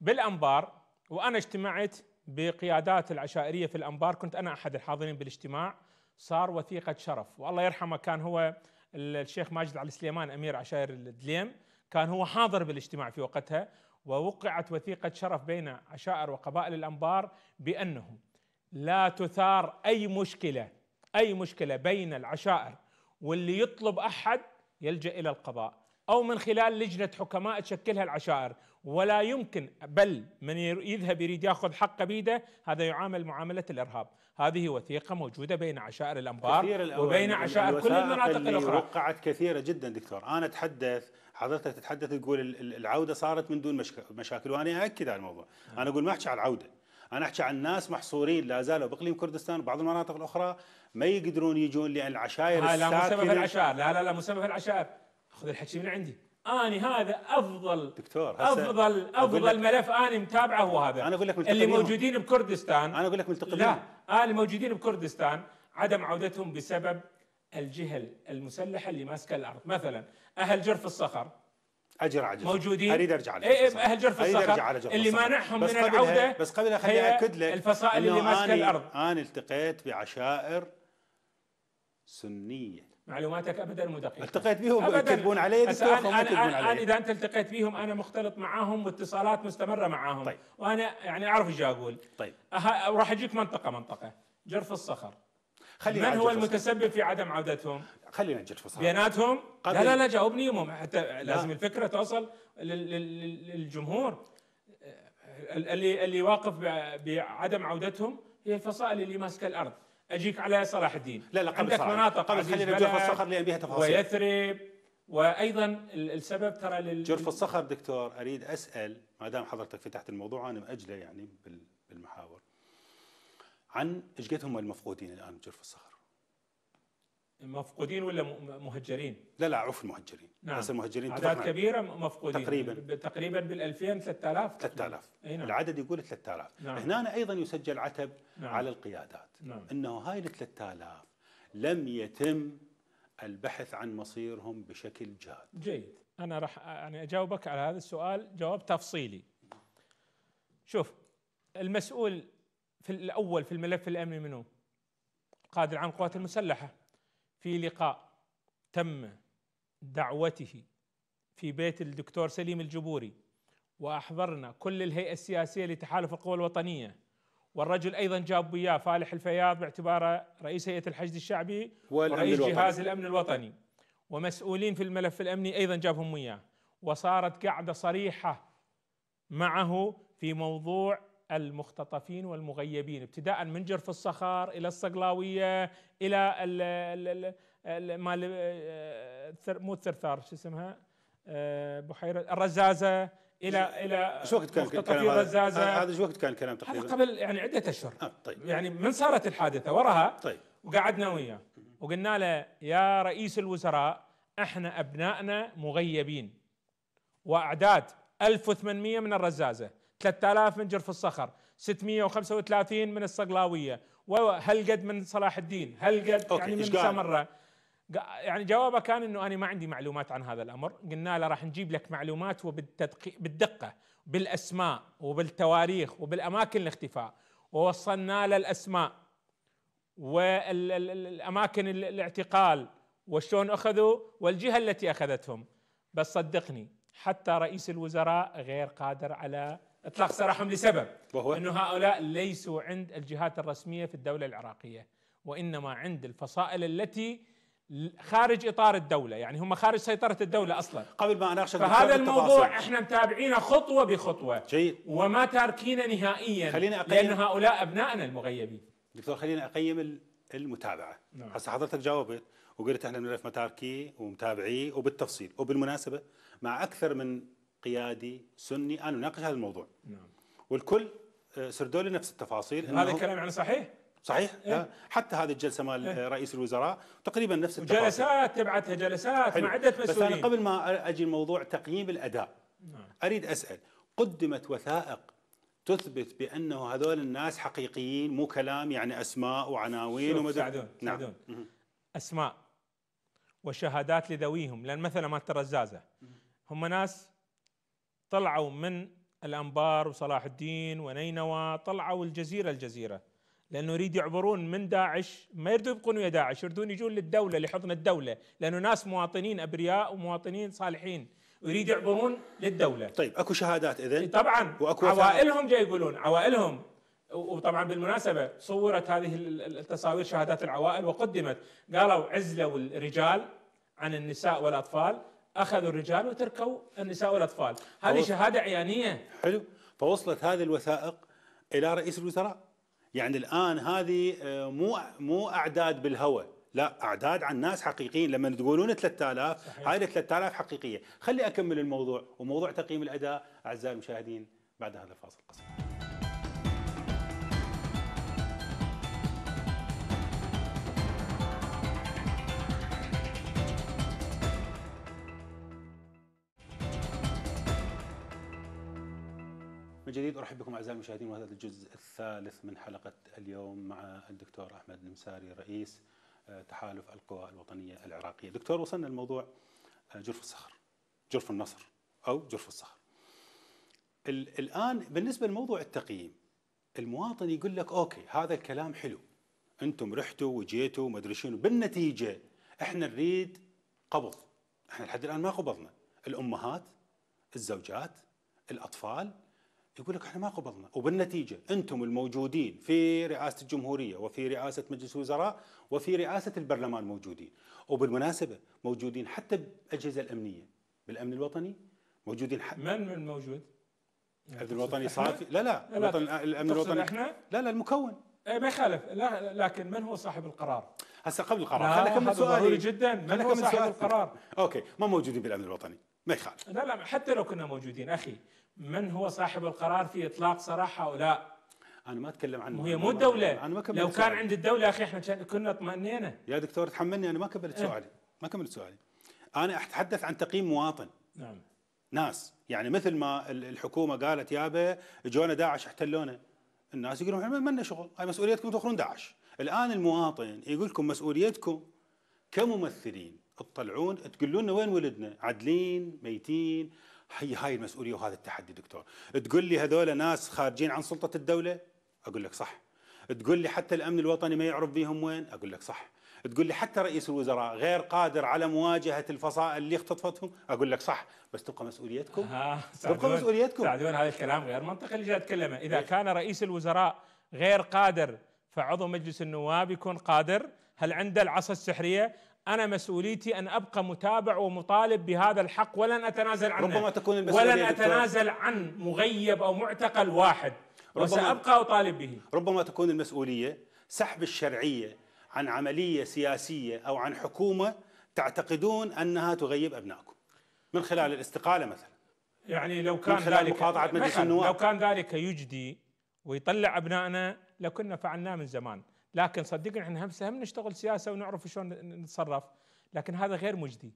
بالانبار وانا اجتمعت بقيادات العشائريه في الانبار كنت انا احد الحاضرين بالاجتماع صار وثيقه شرف والله يرحمه كان هو الشيخ ماجد علي سليمان امير عشائر الدليم كان هو حاضر بالاجتماع في وقتها ووقعت وثيقة شرف بين عشائر وقبائل الأنبار بأنه لا تثار أي مشكلة أي مشكلة بين العشائر واللي يطلب أحد يلجأ إلى القضاء أو من خلال لجنة حكماء تشكلها العشائر ولا يمكن بل من يذهب يريد ياخذ حقه بيده هذا يعامل معامله الارهاب، هذه وثيقه موجوده بين عشائر الانبار وبين يعني عشائر كل المناطق الاخرى وقعت كثيره جدا دكتور، انا اتحدث حضرتك تتحدث تقول العوده صارت من دون مشاكل وانا اكد على الموضوع، نعم. انا اقول ما احكي على العوده، انا احكي عن ناس محصورين لا زالوا باقليم كردستان وبعض المناطق الاخرى ما يقدرون يجون لان العشائر الساكنه لا لا مو سبب العشائر لا لا لا مو سبب العشائر خذ الحكي من عندي اني هذا افضل دكتور افضل افضل ملف اني متابعه هو هذا انا اقول لك اللي موجودين بكردستان انا اقول لك ملتقبين لا اللي موجودين بكردستان عدم عودتهم بسبب الجهل المسلحه اللي ماسكه الارض مثلا اهل جرف الصخر اجر عجز موجودين اريد ارجع على إيه, إيه، اهل جرف الصخر ارجع على جرف اللي مانعهم من العوده بس قبل خليني اكد لك الفصائل اللي ماسكه الارض انا التقيت بعشائر سنيه معلوماتك ابدا مو دقيقه التقيت بهم يكذبون علي دكتور أنا, أنا, أنا اذا انت التقيت بهم انا مختلط معاهم واتصالات مستمره معاهم طيب. وانا يعني اعرف ايش اقول طيب راح اجيك منطقه منطقه جرف الصخر خلينا من هو المتسبب في عدم عودتهم؟ خلينا نجرف الصخر بياناتهم؟ لا لا لا جاوبني يومهم حتى لا. لازم الفكره توصل للجمهور اللي اللي واقف بعدم عودتهم هي الفصائل اللي ماسكه الارض اجيك على صلاح الدين لا لا قبل عندك صلاح. مناطق قبل خلينا جرف الصخر لان بها تفاصيل ويثرب وايضا السبب ترى لل... جرف الصخر دكتور اريد اسال ما دام حضرتك فتحت الموضوع انا ماجله يعني بالمحاور عن ايش قد هم المفقودين الان بجرف الصخر مفقودين ولا مهجرين؟ لا لا عفوا مهجرين نعم بس المهجرين اعداد كبيره مفقودين تقريبا تقريبا بال 2000 3000 3000 نعم. العدد يقول 3000 نعم. هنا ايضا يسجل عتب نعم. على القيادات نعم. انه هاي ال 3000 لم يتم البحث عن مصيرهم بشكل جاد جيد انا راح يعني اجاوبك على هذا السؤال جواب تفصيلي شوف المسؤول في الاول في الملف الامني منو؟ قائد العام للقوات المسلحه في لقاء تم دعوته في بيت الدكتور سليم الجبوري واحضرنا كل الهيئه السياسيه لتحالف القوى الوطنيه والرجل ايضا جاب وياه فالح الفياض باعتباره رئيس هيئه الحشد الشعبي ورئيس الوطني. جهاز الامن الوطني ومسؤولين في الملف الامني ايضا جابهم وياه وصارت قاعده صريحه معه في موضوع المختطفين والمغيبين ابتداء من جرف الصخر إلى الصقلاوية إلى مال آه، مو الثرثار شو اسمها آه، بحيرة الرزازة الى الى شو وقت كان الكلام هذا؟ هذا شو وقت كان الكلام تقريبا؟ هذا قبل يعني عده اشهر آه، طيب يعني من صارت الحادثه وراها طيب وقعدنا وياه وقلنا له يا رئيس الوزراء احنا ابنائنا مغيبين واعداد 1800 من الرزازه 3000 منجر في الصخر 635 من الصقلاويه وهل قد من صلاح الدين هل قد يعني من سمره يعني جوابه كان انه انا ما عندي معلومات عن هذا الامر قلنا له راح نجيب لك معلومات وبالدقه بالدقه بالاسماء وبالتواريخ وبالاماكن الاختفاء ووصلنا له الاسماء والاماكن الاعتقال وشلون اخذوا والجهه التي اخذتهم بس صدقني حتى رئيس الوزراء غير قادر على اطلاق سراحهم لسبب وهو انه هؤلاء ليسوا عند الجهات الرسميه في الدوله العراقيه وانما عند الفصائل التي خارج اطار الدوله يعني هم خارج سيطره الدوله اصلا قبل ما اناقشك فهذا الموضوع احنا متابعينه خطوه بخطوه جيد وما تاركين نهائيا خلينا أقيم لان هؤلاء ابنائنا المغيبين دكتور خلينا اقيم المتابعه نعم. هسه حضرتك جاوبت وقلت احنا الملف متاركيه ومتابعيه وبالتفصيل وبالمناسبه مع اكثر من قيادي سني أنا أناقش هذا الموضوع نعم. والكل آه، سردوا لي نفس التفاصيل هذا الكلام يعني صحيح؟ صحيح إيه؟ حتى هذه الجلسه مال إيه؟ رئيس الوزراء تقريبا نفس التفاصيل جلسات تبعتها جلسات حلو. مع عده مسؤولين بس انا قبل ما اجي الموضوع تقييم الاداء نعم. اريد اسال قدمت وثائق تثبت بانه هذول الناس حقيقيين مو كلام يعني اسماء وعناوين وما سعدون نعم سعدون. نعم. اسماء وشهادات لذويهم لان مثلا مالت الرزازه هم ناس طلعوا من الأنبار وصلاح الدين ونينوى طلعوا الجزيرة الجزيرة لأنه يريد يعبرون من داعش ما يريدوا يبقون ويا داعش يريدون يجون للدولة لحضن الدولة لأنه ناس مواطنين أبرياء ومواطنين صالحين يريد يعبرون للدولة طيب أكو شهادات إذن طبعا وأكو عوائلهم جاي يقولون عوائلهم وطبعا بالمناسبة صورت هذه التصاوير شهادات العوائل وقدمت قالوا عزلوا الرجال عن النساء والأطفال اخذوا الرجال وتركوا النساء والاطفال هذه شهاده عيانيه حلو فوصلت هذه الوثائق الى رئيس الوزراء يعني الان هذه آه، مو مو اعداد بالهوى لا اعداد عن ناس حقيقيين لما تقولون 3000 هاي ال 3000 حقيقيه خلي اكمل الموضوع وموضوع تقييم الاداء اعزائي المشاهدين بعد هذا الفاصل القصير جديد ارحب بكم اعزائي المشاهدين وهذا الجزء الثالث من حلقه اليوم مع الدكتور احمد المساري رئيس آه، تحالف القوى الوطنيه العراقيه. دكتور وصلنا لموضوع آه، جرف الصخر جرف النصر او جرف الصخر. الان بالنسبه لموضوع التقييم المواطن يقول لك اوكي هذا الكلام حلو انتم رحتوا وجيتوا وما ادري شنو بالنتيجه احنا نريد قبض احنا لحد الان ما قبضنا الامهات الزوجات الاطفال يقول لك احنا ما قبضنا وبالنتيجه انتم الموجودين في رئاسه الجمهوريه وفي رئاسه مجلس الوزراء وفي رئاسه البرلمان موجودين وبالمناسبه موجودين حتى بالاجهزه الامنيه بالامن الوطني موجودين حتى من من موجود؟ الامن الوطني صافي لا لا, الوطن الامن الوطني احنا؟ لا لا المكون إيه، ما يخالف لكن من هو صاحب القرار؟ هسه قبل القرار خليني اكمل سؤالي جدا من هو صاحب القرار؟ اوكي ما موجودين بالامن الوطني ما يخالف لا لا حتى لو كنا موجودين اخي من هو صاحب القرار في اطلاق سراح هؤلاء انا ما اتكلم عن وهي مو الدوله انا ما كملت لو كان سؤالي. عند الدوله اخي احنا كنا اطمئنينا يا دكتور تحملني انا ما كملت أه. سؤالي ما كملت سؤالي انا اتحدث عن تقييم مواطن نعم ناس يعني مثل ما الحكومه قالت يابا جونا داعش احتلونا الناس يقولون احنا ما لنا شغل هاي مسؤوليتكم تدخلون داعش الان المواطن يقول لكم مسؤوليتكم كممثلين تطلعون تقولون وين ولدنا عدلين ميتين هي هاي المسؤوليه وهذا التحدي دكتور تقول لي هذول ناس خارجين عن سلطه الدوله اقول لك صح تقول لي حتى الامن الوطني ما يعرف بيهم وين اقول لك صح تقول لي حتى رئيس الوزراء غير قادر على مواجهه الفصائل اللي اختطفتهم اقول لك صح بس تبقى مسؤوليتكم آه تبقى مسؤوليتكم سعدون هذا الكلام غير منطقي اللي جاي اتكلمه اذا كان رئيس الوزراء غير قادر فعضو مجلس النواب يكون قادر هل عنده العصا السحريه انا مسؤوليتي ان ابقى متابع ومطالب بهذا الحق ولن اتنازل عنه ربما تكون المسؤوليه ولن اتنازل عن مغيب او معتقل واحد وسابقى اطالب به ربما تكون المسؤوليه سحب الشرعيه عن عمليه سياسيه او عن حكومه تعتقدون انها تغيب ابنائكم من خلال الاستقاله مثلا يعني لو كان من خلال ذلك مقاطعه مجلس النواب لو كان ذلك يجدي ويطلع ابنائنا لكنا فعلناه من زمان لكن صدقني احنا هم هم نشتغل سياسه ونعرف شلون نتصرف لكن هذا غير مجدي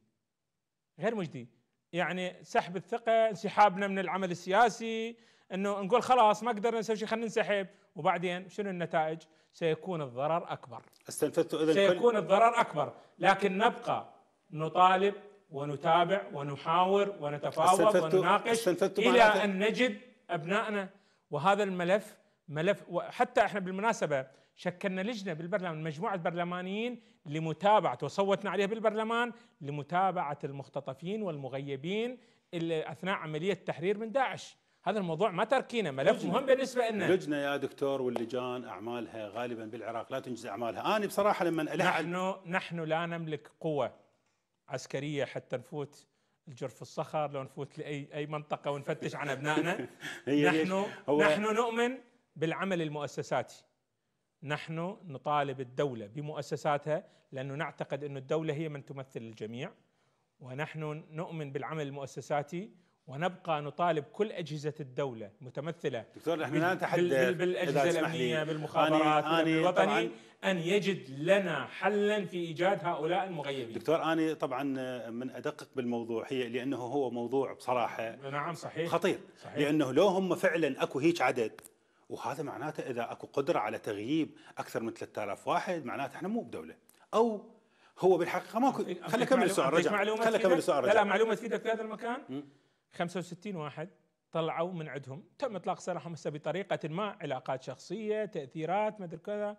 غير مجدي يعني سحب الثقه انسحابنا من العمل السياسي انه نقول خلاص ما قدرنا نسوي شيء خلينا ننسحب وبعدين شنو النتائج؟ سيكون الضرر اكبر استنفذت اذا سيكون الضرر اكبر لكن نبقى نطالب ونتابع ونحاور ونتفاوض ونناقش الى ان نجد ابنائنا وهذا الملف ملف حتى احنا بالمناسبه شكلنا لجنه بالبرلمان مجموعه برلمانيين لمتابعه وصوتنا عليها بالبرلمان لمتابعه المختطفين والمغيبين اللي اثناء عمليه التحرير من داعش هذا الموضوع ما تركينا ملف مهم بالنسبه لنا لجنه يا دكتور واللجان اعمالها غالبا بالعراق لا تنجز اعمالها انا بصراحه لما نحن نحن لا نملك قوه عسكريه حتى نفوت الجرف الصخر لو نفوت لاي اي منطقه ونفتش عن ابنائنا نحن نحن نؤمن بالعمل المؤسساتي نحن نطالب الدولة بمؤسساتها لأنه نعتقد أن الدولة هي من تمثل الجميع ونحن نؤمن بالعمل المؤسساتي ونبقى نطالب كل أجهزة الدولة متمثلة دكتور نحن لا نتحدث بالأجهزة الأمنية بالمخابرات بالوطني أن يجد لنا حلا في إيجاد هؤلاء المغيبين دكتور أنا طبعا آه، من أدقق بالموضوع هي لأنه هو موضوع بصراحة نعم صحيح خطير صحيح. لأنه لو هم فعلا أكو هيك عدد وهذا معناته اذا اكو قدره على تغييب اكثر من 3000 واحد معناته احنا مو بدوله او هو بالحقيقه ماكو خلي كمل السؤال رجع خلي كمل السؤال رجع لا لا معلومه تفيدك في هذا المكان 65 واحد طلعوا من عندهم تم اطلاق سراحهم هسه بطريقه ما علاقات شخصيه تاثيرات ما ادري كذا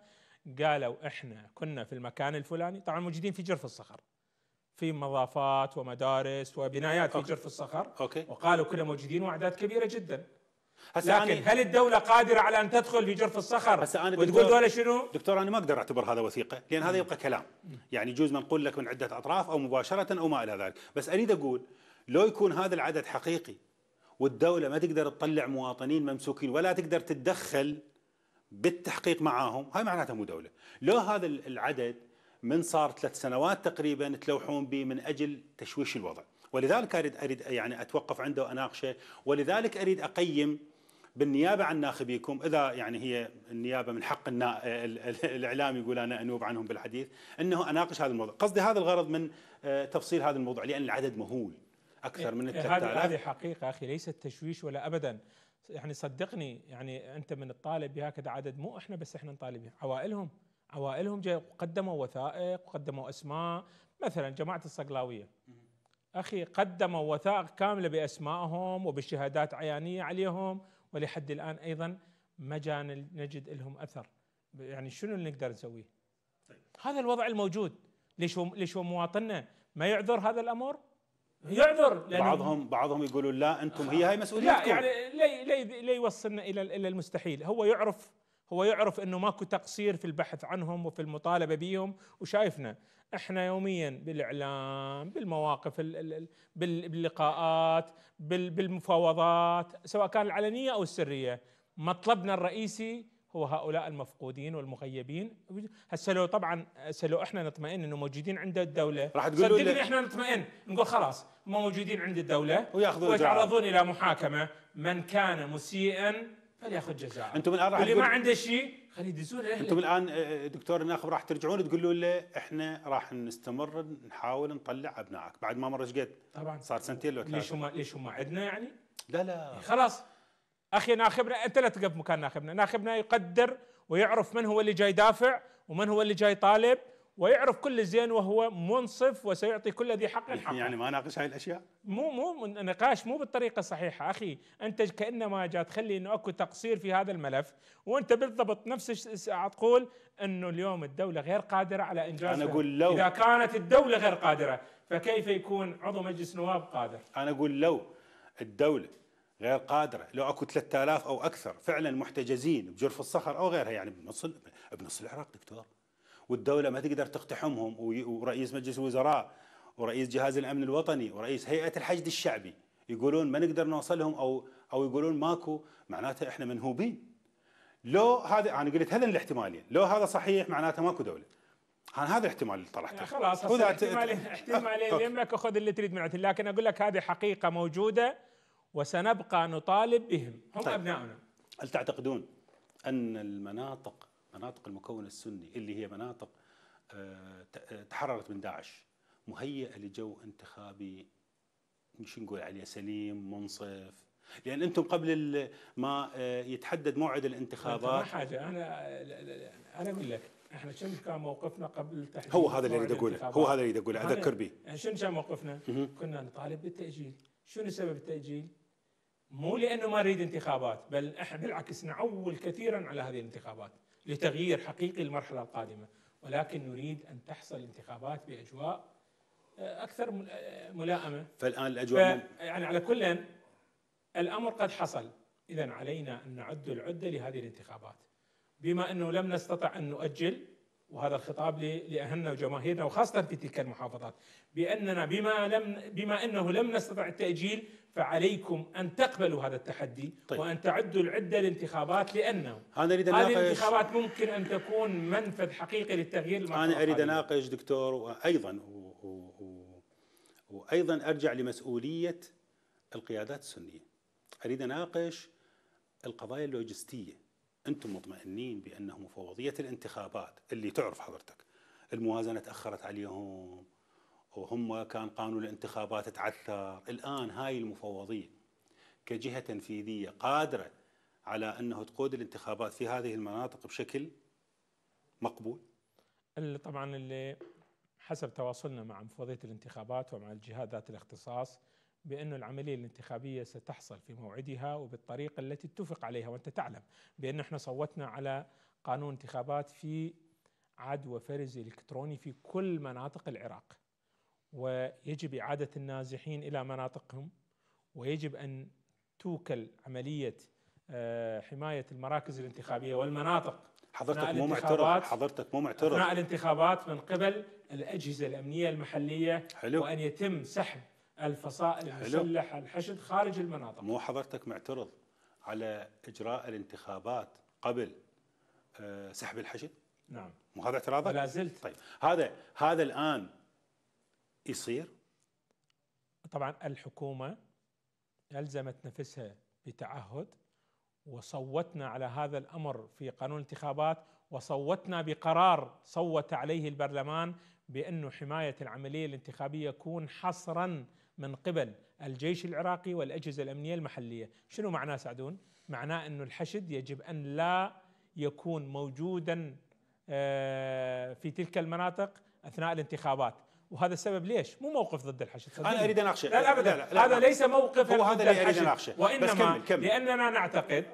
قالوا احنا كنا في المكان الفلاني طبعا موجودين في جرف الصخر في مضافات ومدارس وبنايات في أوكي. جرف الصخر أوكي. وقالوا كنا موجودين واعداد كبيره جدا هسه لكن هل الدولة قادرة على أن تدخل في جرف الصخر هسه أنا وتقول دولة شنو؟ دكتور أنا ما أقدر أعتبر هذا وثيقة لأن هذا يبقى كلام يعني يجوز نقول لك من عدة أطراف أو مباشرة أو ما إلى ذلك بس أريد أقول لو يكون هذا العدد حقيقي والدولة ما تقدر تطلع مواطنين ممسوكين ولا تقدر تتدخل بالتحقيق معاهم هاي معناتها مو دولة لو هذا العدد من صار ثلاث سنوات تقريبا تلوحون به من أجل تشويش الوضع ولذلك أريد, أريد يعني أتوقف عنده وأناقشه ولذلك أريد أقيم بالنيابه عن ناخبيكم اذا يعني هي النيابه من حق النا... الاعلام يقول انا انوب عنهم بالحديث انه اناقش هذا الموضوع، قصدي هذا الغرض من آه، تفصيل هذا الموضوع لان العدد مهول اكثر من ال إيه، إيه، هذه هذه حقيقه اخي ليست تشويش ولا ابدا يعني صدقني يعني انت من الطالب بهكذا عدد مو احنا بس احنا نطالب عوائلهم عوائلهم جاي قدموا وثائق قدموا اسماء مثلا جماعه الصقلاويه اخي قدموا وثائق كامله باسمائهم وبشهادات عيانيه عليهم ولحد الان ايضا ما جانا نجد لهم اثر يعني شنو اللي نقدر نسويه؟ طيب. هذا الوضع الموجود ليش هو ليش هو مواطننا ما يعذر هذا الامر؟ يعذر بعضهم بعضهم يقولون لا انتم هي هاي مسؤوليتكم لا يعني لا لا يوصلنا الى الى المستحيل هو يعرف هو يعرف انه ماكو تقصير في البحث عنهم وفي المطالبه بيهم وشايفنا احنا يوميا بالاعلام بالمواقف باللقاءات بالمفاوضات سواء كان العلنيه او السريه مطلبنا الرئيسي هو هؤلاء المفقودين والمغيبين هسه لو طبعا هسه لو احنا نطمئن انه موجودين عند الدوله راح تقول صدقني احنا نطمئن نقول خلاص موجودين عند الدوله وياخذون ويتعرضون الى محاكمه من كان مسيئا فلياخذ جزاء انتم الان راح اللي ما عنده شيء خليه يدزون انتم الان آه، دكتور الناخب راح ترجعون تقولوا له احنا راح نستمر نحاول نطلع ابنائك بعد ما مر ايش قد؟ طبعا صار سنتين لو ليش ما ليش ما عندنا يعني؟ لا لا خلاص اخي ناخبنا انت لا تقف مكان ناخبنا، ناخبنا يقدر ويعرف من هو اللي جاي دافع ومن هو اللي جاي طالب ويعرف كل الزين وهو منصف وسيعطي كل ذي حق حقه يعني ما ناقش هاي الاشياء مو مو نقاش مو بالطريقه الصحيحه اخي انت كانما جاء تخلي انه اكو تقصير في هذا الملف وانت بالضبط نفس تقول انه اليوم الدوله غير قادره على انجاز انا اقول لو اذا كانت الدوله غير قادره فكيف يكون عضو مجلس نواب قادر انا اقول لو الدوله غير قادره لو اكو 3000 او اكثر فعلا محتجزين بجرف الصخر او غيرها يعني بنص بنص العراق دكتور والدولة ما تقدر تقتحمهم ورئيس مجلس الوزراء ورئيس جهاز الأمن الوطني ورئيس هيئة الحشد الشعبي يقولون ما نقدر نوصلهم أو أو يقولون ماكو معناته إحنا منهوبين لو هذا أنا قلت هذا الاحتمالين لو هذا صحيح معناته ماكو دولة انا هذا الاحتمال اللي طرحته يعني خلاص خذ احتمالين احتمالين يملك خذ اللي تريد من لكن اقول لك هذه حقيقه موجوده وسنبقى نطالب بهم هم طيب. ابنائنا هل تعتقدون ان المناطق مناطق المكون السني اللي هي مناطق آه، آه، تحررت من داعش مهيئه لجو انتخابي مش نقول عليه سليم منصف لان انتم قبل ما آه، يتحدد موعد الانتخابات ما حاجه انا انا اقول لك احنا شنو كان موقفنا قبل تحديد هو هذا اللي اريد اقوله هو هذا اللي اريد اقوله اذكر به يعني شنو كان موقفنا؟ كنا نطالب بالتاجيل شنو سبب التاجيل؟ مو لانه ما نريد انتخابات بل احنا بالعكس نعول كثيرا على هذه الانتخابات لتغيير حقيقي المرحلة القادمة ولكن نريد أن تحصل انتخابات بأجواء آه، أكثر آه، ملائمة فالآن الأجواء يعني على كل الأمر قد حصل إذا علينا أن نعد العدة لهذه الانتخابات بما أنه لم نستطع أن نؤجل وهذا الخطاب لأهلنا وجماهيرنا وخاصة في تلك المحافظات بأننا بما لم بما أنه لم نستطع التأجيل فعليكم ان تقبلوا هذا التحدي طيب. وان تعدوا العده للانتخابات لانه انا اريد اناقش هذه الانتخابات ممكن ان تكون منفذ حقيقي للتغيير انا اريد اناقش دكتور وايضا و... و... و... وايضا ارجع لمسؤوليه القيادات السنيه اريد اناقش القضايا اللوجستيه انتم مطمئنين بانه مفوضيه الانتخابات اللي تعرف حضرتك الموازنه تاخرت عليهم وهم كان قانون الانتخابات تعثر الآن هاي المفوضية كجهة تنفيذية قادرة على أنه تقود الانتخابات في هذه المناطق بشكل مقبول اللي طبعا اللي حسب تواصلنا مع مفوضية الانتخابات ومع الجهات ذات الاختصاص بأن العملية الانتخابية ستحصل في موعدها وبالطريقة التي اتفق عليها وأنت تعلم بأن احنا صوتنا على قانون انتخابات في عد وفرز إلكتروني في كل مناطق العراق ويجب إعادة النازحين إلى مناطقهم ويجب أن توكل عملية آه، حماية المراكز الانتخابية والمناطق حضرتك مو معترض حضرتك مو معترض أثناء الانتخابات من قبل الأجهزة الأمنية المحلية حلو. وأن يتم سحب الفصائل المسلحة الحشد خارج المناطق مو حضرتك معترض على إجراء الانتخابات قبل آه، سحب الحشد؟ نعم مو هذا اعتراضك؟ لا زلت طيب هذا هذا الآن يصير؟ طبعا الحكومه الزمت نفسها بتعهد وصوتنا على هذا الامر في قانون الانتخابات وصوتنا بقرار صوت عليه البرلمان بأن حماية العملية الانتخابية يكون حصرا من قبل الجيش العراقي والأجهزة الأمنية المحلية شنو معناه سعدون؟ معناه أن الحشد يجب أن لا يكون موجودا آه، في تلك المناطق أثناء الانتخابات وهذا السبب ليش؟ مو موقف ضد الحشد انا اريد اناقشه لا لا ابدا لا لا هذا ليس موقف هو هذا اللي اريد اناقشه وانما بس كمل كمل. لاننا نعتقد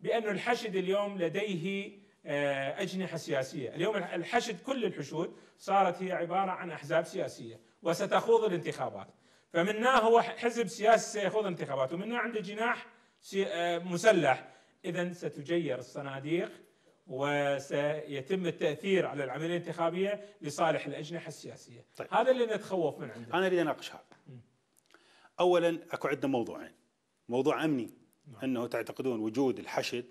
بان الحشد اليوم لديه آه، اجنحه سياسيه، اليوم الحشد كل الحشود صارت هي عباره عن احزاب سياسيه وستخوض الانتخابات، فمنا هو حزب سياسي سيخوض انتخابات ومنا عنده جناح آه، مسلح، اذا ستجير الصناديق وسيتم التاثير على العمليه الانتخابيه لصالح الاجنحه السياسيه طيب. هذا اللي نتخوف من عنده انا اريد اناقش هذا اولا اكو عندنا موضوعين موضوع امني نعم. انه تعتقدون وجود الحشد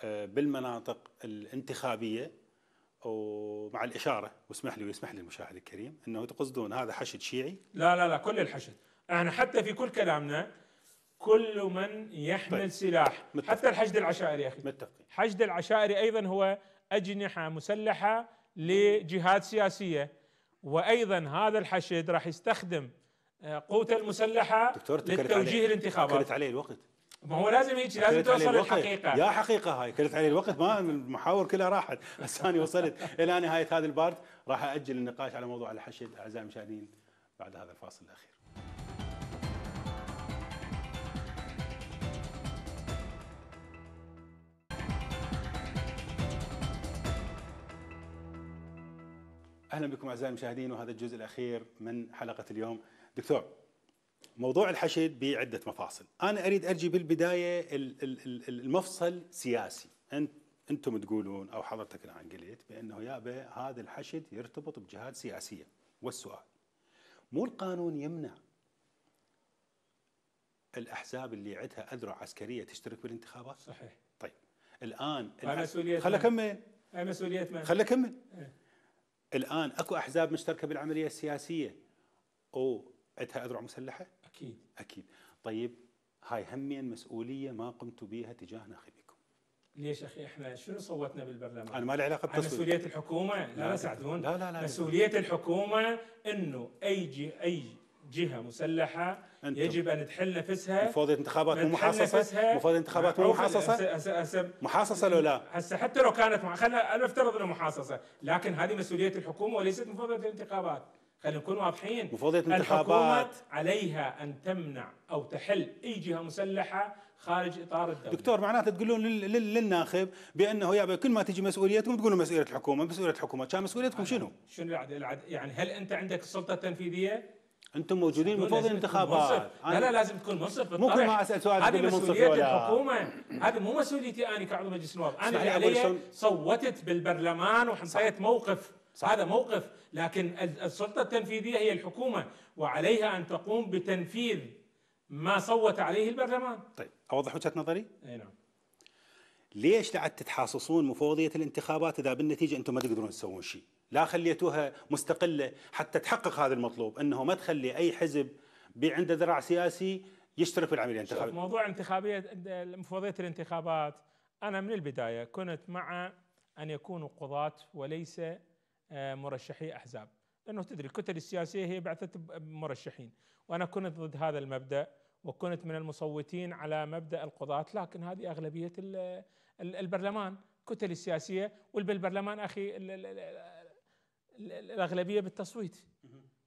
آه، بالمناطق الانتخابيه ومع الاشاره واسمح لي ويسمح لي المشاهد الكريم انه تقصدون هذا حشد شيعي لا لا لا كل الحشد احنا حتى في كل كلامنا كل من يحمل طيب. سلاح متفق. حتى الحشد العشائري يا اخي متفق. الحشد العشائري ايضا هو اجنحه مسلحه لجهات سياسيه وايضا هذا الحشد راح يستخدم آه، قوته المسلحه دكتور للتوجيه الانتخابات كلت عليه الوقت ما هو لازم هيك لازم توصل للحقيقه يا حقيقه هاي كلت علي الوقت ما المحاور كلها راحت بس انا وصلت الى نهايه هذا البارت راح اجل النقاش على موضوع الحشد اعزائي المشاهدين بعد هذا الفاصل الاخير اهلا بكم اعزائي المشاهدين وهذا الجزء الاخير من حلقه اليوم دكتور موضوع الحشد بعده مفاصل انا اريد ارجي بالبدايه المفصل سياسي انت انتم تقولون او حضرتك الان قلت بانه يابا هذا الحشد يرتبط بجهات سياسيه والسؤال مو القانون يمنع الاحزاب اللي عندها اذرع عسكريه تشترك بالانتخابات؟ صحيح طيب الان خلي خليني اكمل مسؤوليه من؟ خليني اكمل إيه. الان اكو احزاب مشتركه بالعمليه السياسيه او عندها اذرع مسلحه؟ اكيد اكيد طيب هاي همين مسؤوليه ما قمتوا بها تجاه ناخبيكم ليش اخي احنا شنو صوتنا بالبرلمان؟ انا ما لي علاقه بالتصويت مسؤوليه الحكومه لا لا سعدون لا لا لا مسؤوليه الحكومه انه اي جي اي جهه مسلحه أنتم. يجب ان تحل نفسها مفوضية انتخابات مو محاصصه مفوضية انتخابات مو محاصصه محاصصه لو لا هسه حتى لو كانت مع... خلينا نفترض انها محاصصة لكن هذه مسؤوليه الحكومه وليست مفوضيه الانتخابات خلينا نكون واضحين مفوضيه الانتخابات عليها ان تمنع او تحل اي جهه مسلحه خارج اطار الدوله دكتور معناته تقولون للناخب بانه يا كل ما تجي مسؤوليتكم تقولون مسؤوليه الحكومه مسؤوليه الحكومه كان مسؤوليتكم شنو؟ شنو العد... العد... يعني هل انت عندك السلطه التنفيذيه؟ انتم موجودين المفروض الانتخابات لا لا لازم تكون منصف ممكن ما اسال سؤال هذه مسؤوليه الحكومه هذه مو مسؤوليتي انا كعضو مجلس النواب انا اللي علي صوتت بالبرلمان وحصيت موقف هذا موقف لكن السلطه التنفيذيه هي الحكومه وعليها ان تقوم بتنفيذ ما صوت عليه البرلمان طيب اوضح وجهه نظري اي نعم ليش قاعد تتحاصصون مفوضيه الانتخابات اذا بالنتيجه انتم ما تقدرون تسوون شيء لا خليتوها مستقله حتى تحقق هذا المطلوب انه ما تخلي اي حزب عنده ذراع سياسي يشترك في العمليه الانتخابيه. موضوع انتخابيه مفوضيه الانتخابات انا من البدايه كنت مع ان يكونوا قضاة وليس آه، مرشحي احزاب، لانه تدري الكتل السياسيه هي بعثت مرشحين وانا كنت ضد هذا المبدا وكنت من المصوتين على مبدا القضاة لكن هذه اغلبيه البرلمان، الكتل السياسيه والبرلمان اخي الاغلبيه بالتصويت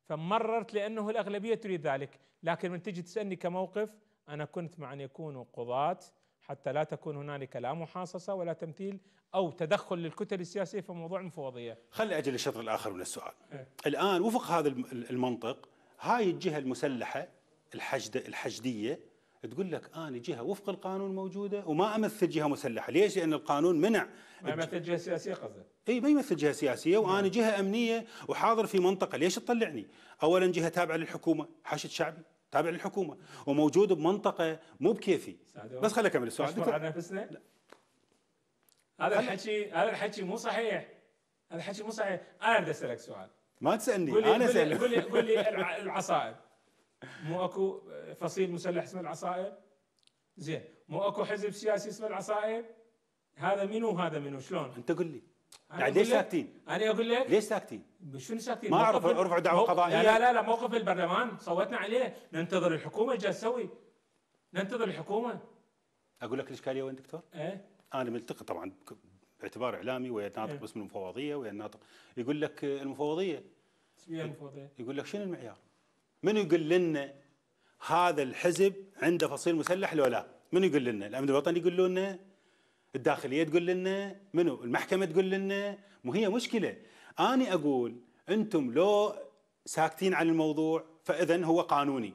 فمررت لانه الاغلبيه تريد ذلك لكن من تجي تسالني كموقف انا كنت مع ان يكونوا قضاه حتى لا تكون هنالك لا محاصصه ولا تمثيل او تدخل للكتل السياسيه في موضوع المفوضيه. خلي اجل الشطر الاخر من السؤال. إيه؟ الان وفق هذا المنطق هاي الجهه المسلحه الحجد الحشديه تقول لك انا آه، جهه وفق القانون موجوده وما امثل جهه مسلحه، ليش؟ لان القانون منع ما يمثل جهه سياسيه قصدك اي ما يمثل جهه سياسيه وانا نعم. جهه امنيه وحاضر في منطقه، ليش تطلعني؟ اولا جهه تابعه للحكومه، حشد شعبي تابع للحكومه وموجود بمنطقه مو بكيفي بس خليني اكمل السؤال نشكر على نفسنا؟ لا. هذا الحكي هذا الحكي مو صحيح هذا الحكي مو صحيح انا بدي اسالك سؤال ما تسالني انا اسالك قول لي قول لي العصائب مو اكو فصيل مسلح اسمه العصائب زين مو اكو حزب سياسي اسمه العصائب هذا منو هذا منو شلون انت قل لي يعني ليش ساكتين؟ انا اقول لك ليش ساكتين؟ شنو ساكتين؟ ما اعرف ارفع دعوه قضائيه لا لا لا موقف البرلمان صوتنا عليه ننتظر الحكومه ايش تسوي؟ ننتظر الحكومه اقول لك الاشكاليه وين دكتور؟ ايه انا ملتقي طبعا باعتبار اعلامي ويا ناطق إيه؟ باسم المفوضيه ويا ناطق يقول لك المفوضيه المفوضيه؟ يقول لك شنو المعيار؟ من يقول لنا هذا الحزب عنده فصيل مسلح لو لا من يقول لنا الامن الوطني يقول لنا الداخليه تقول لنا منو المحكمه تقول لنا مو هي مشكله انا اقول انتم لو ساكتين عن الموضوع فاذا هو قانوني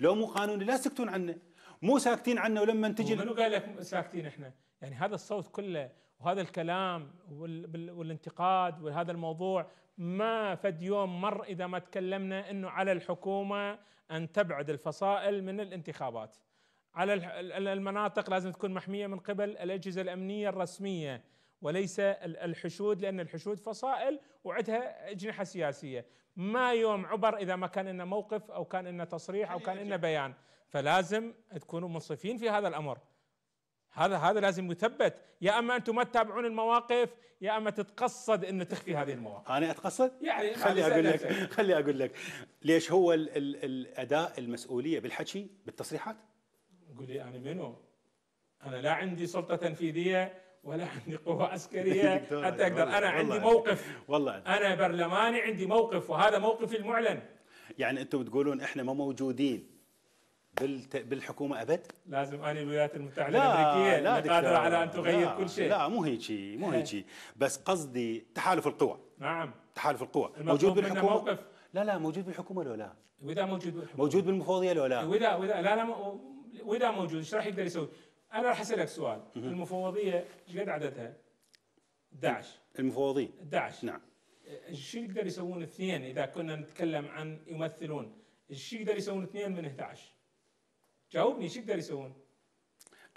لو مو قانوني لا تسكتون عنه مو ساكتين عنه ولما تجي منو قال لك ساكتين احنا يعني هذا الصوت كله وهذا الكلام والانتقاد وهذا الموضوع ما فد يوم مر اذا ما تكلمنا انه على الحكومه ان تبعد الفصائل من الانتخابات. على المناطق لازم تكون محميه من قبل الاجهزه الامنيه الرسميه وليس الحشود لان الحشود فصائل وعندها اجنحه سياسيه، ما يوم عبر اذا ما كان لنا موقف او كان لنا تصريح او كان لنا بيان، فلازم تكونوا منصفين في هذا الامر. هذا هذا لازم يثبت يا اما انتم ما تتابعون المواقف يا اما تتقصد انه تخفي هذه المواقف انا اتقصد يعني خلي اقول لك خلي اقول لك ليش هو الـ الـ الاداء المسؤوليه بالحكي بالتصريحات قول لي انا منو انا لا عندي سلطه تنفيذيه ولا عندي قوة عسكرية حتى أقدر أنا عندي موقف والله أنا برلماني عندي موقف وهذا موقفي المعلن يعني أنتم بتقولون إحنا ما موجودين بالحكومه ابد لازم اني الولايات المتحده لا الامريكيه لا قادره على ان تغير لا كل شيء لا مو هيك مو إيه. هيك بس قصدي تحالف القوى نعم تحالف القوى موجود بالحكومه موقف. لا لا موجود بالحكومه لو لا واذا موجود بالحكومه موجود بالمفوضيه لو لا واذا واذا لا لا واذا موجود ايش راح يقدر يسوي؟ انا راح اسالك سؤال المفوضيه ايش قد عددها؟ 11 المفوضين 11 نعم ايش يقدر يسوون اثنين اذا كنا نتكلم عن يمثلون؟ ايش يقدر يسوون اثنين من 11؟ جاوبني شو يقدر يسوون؟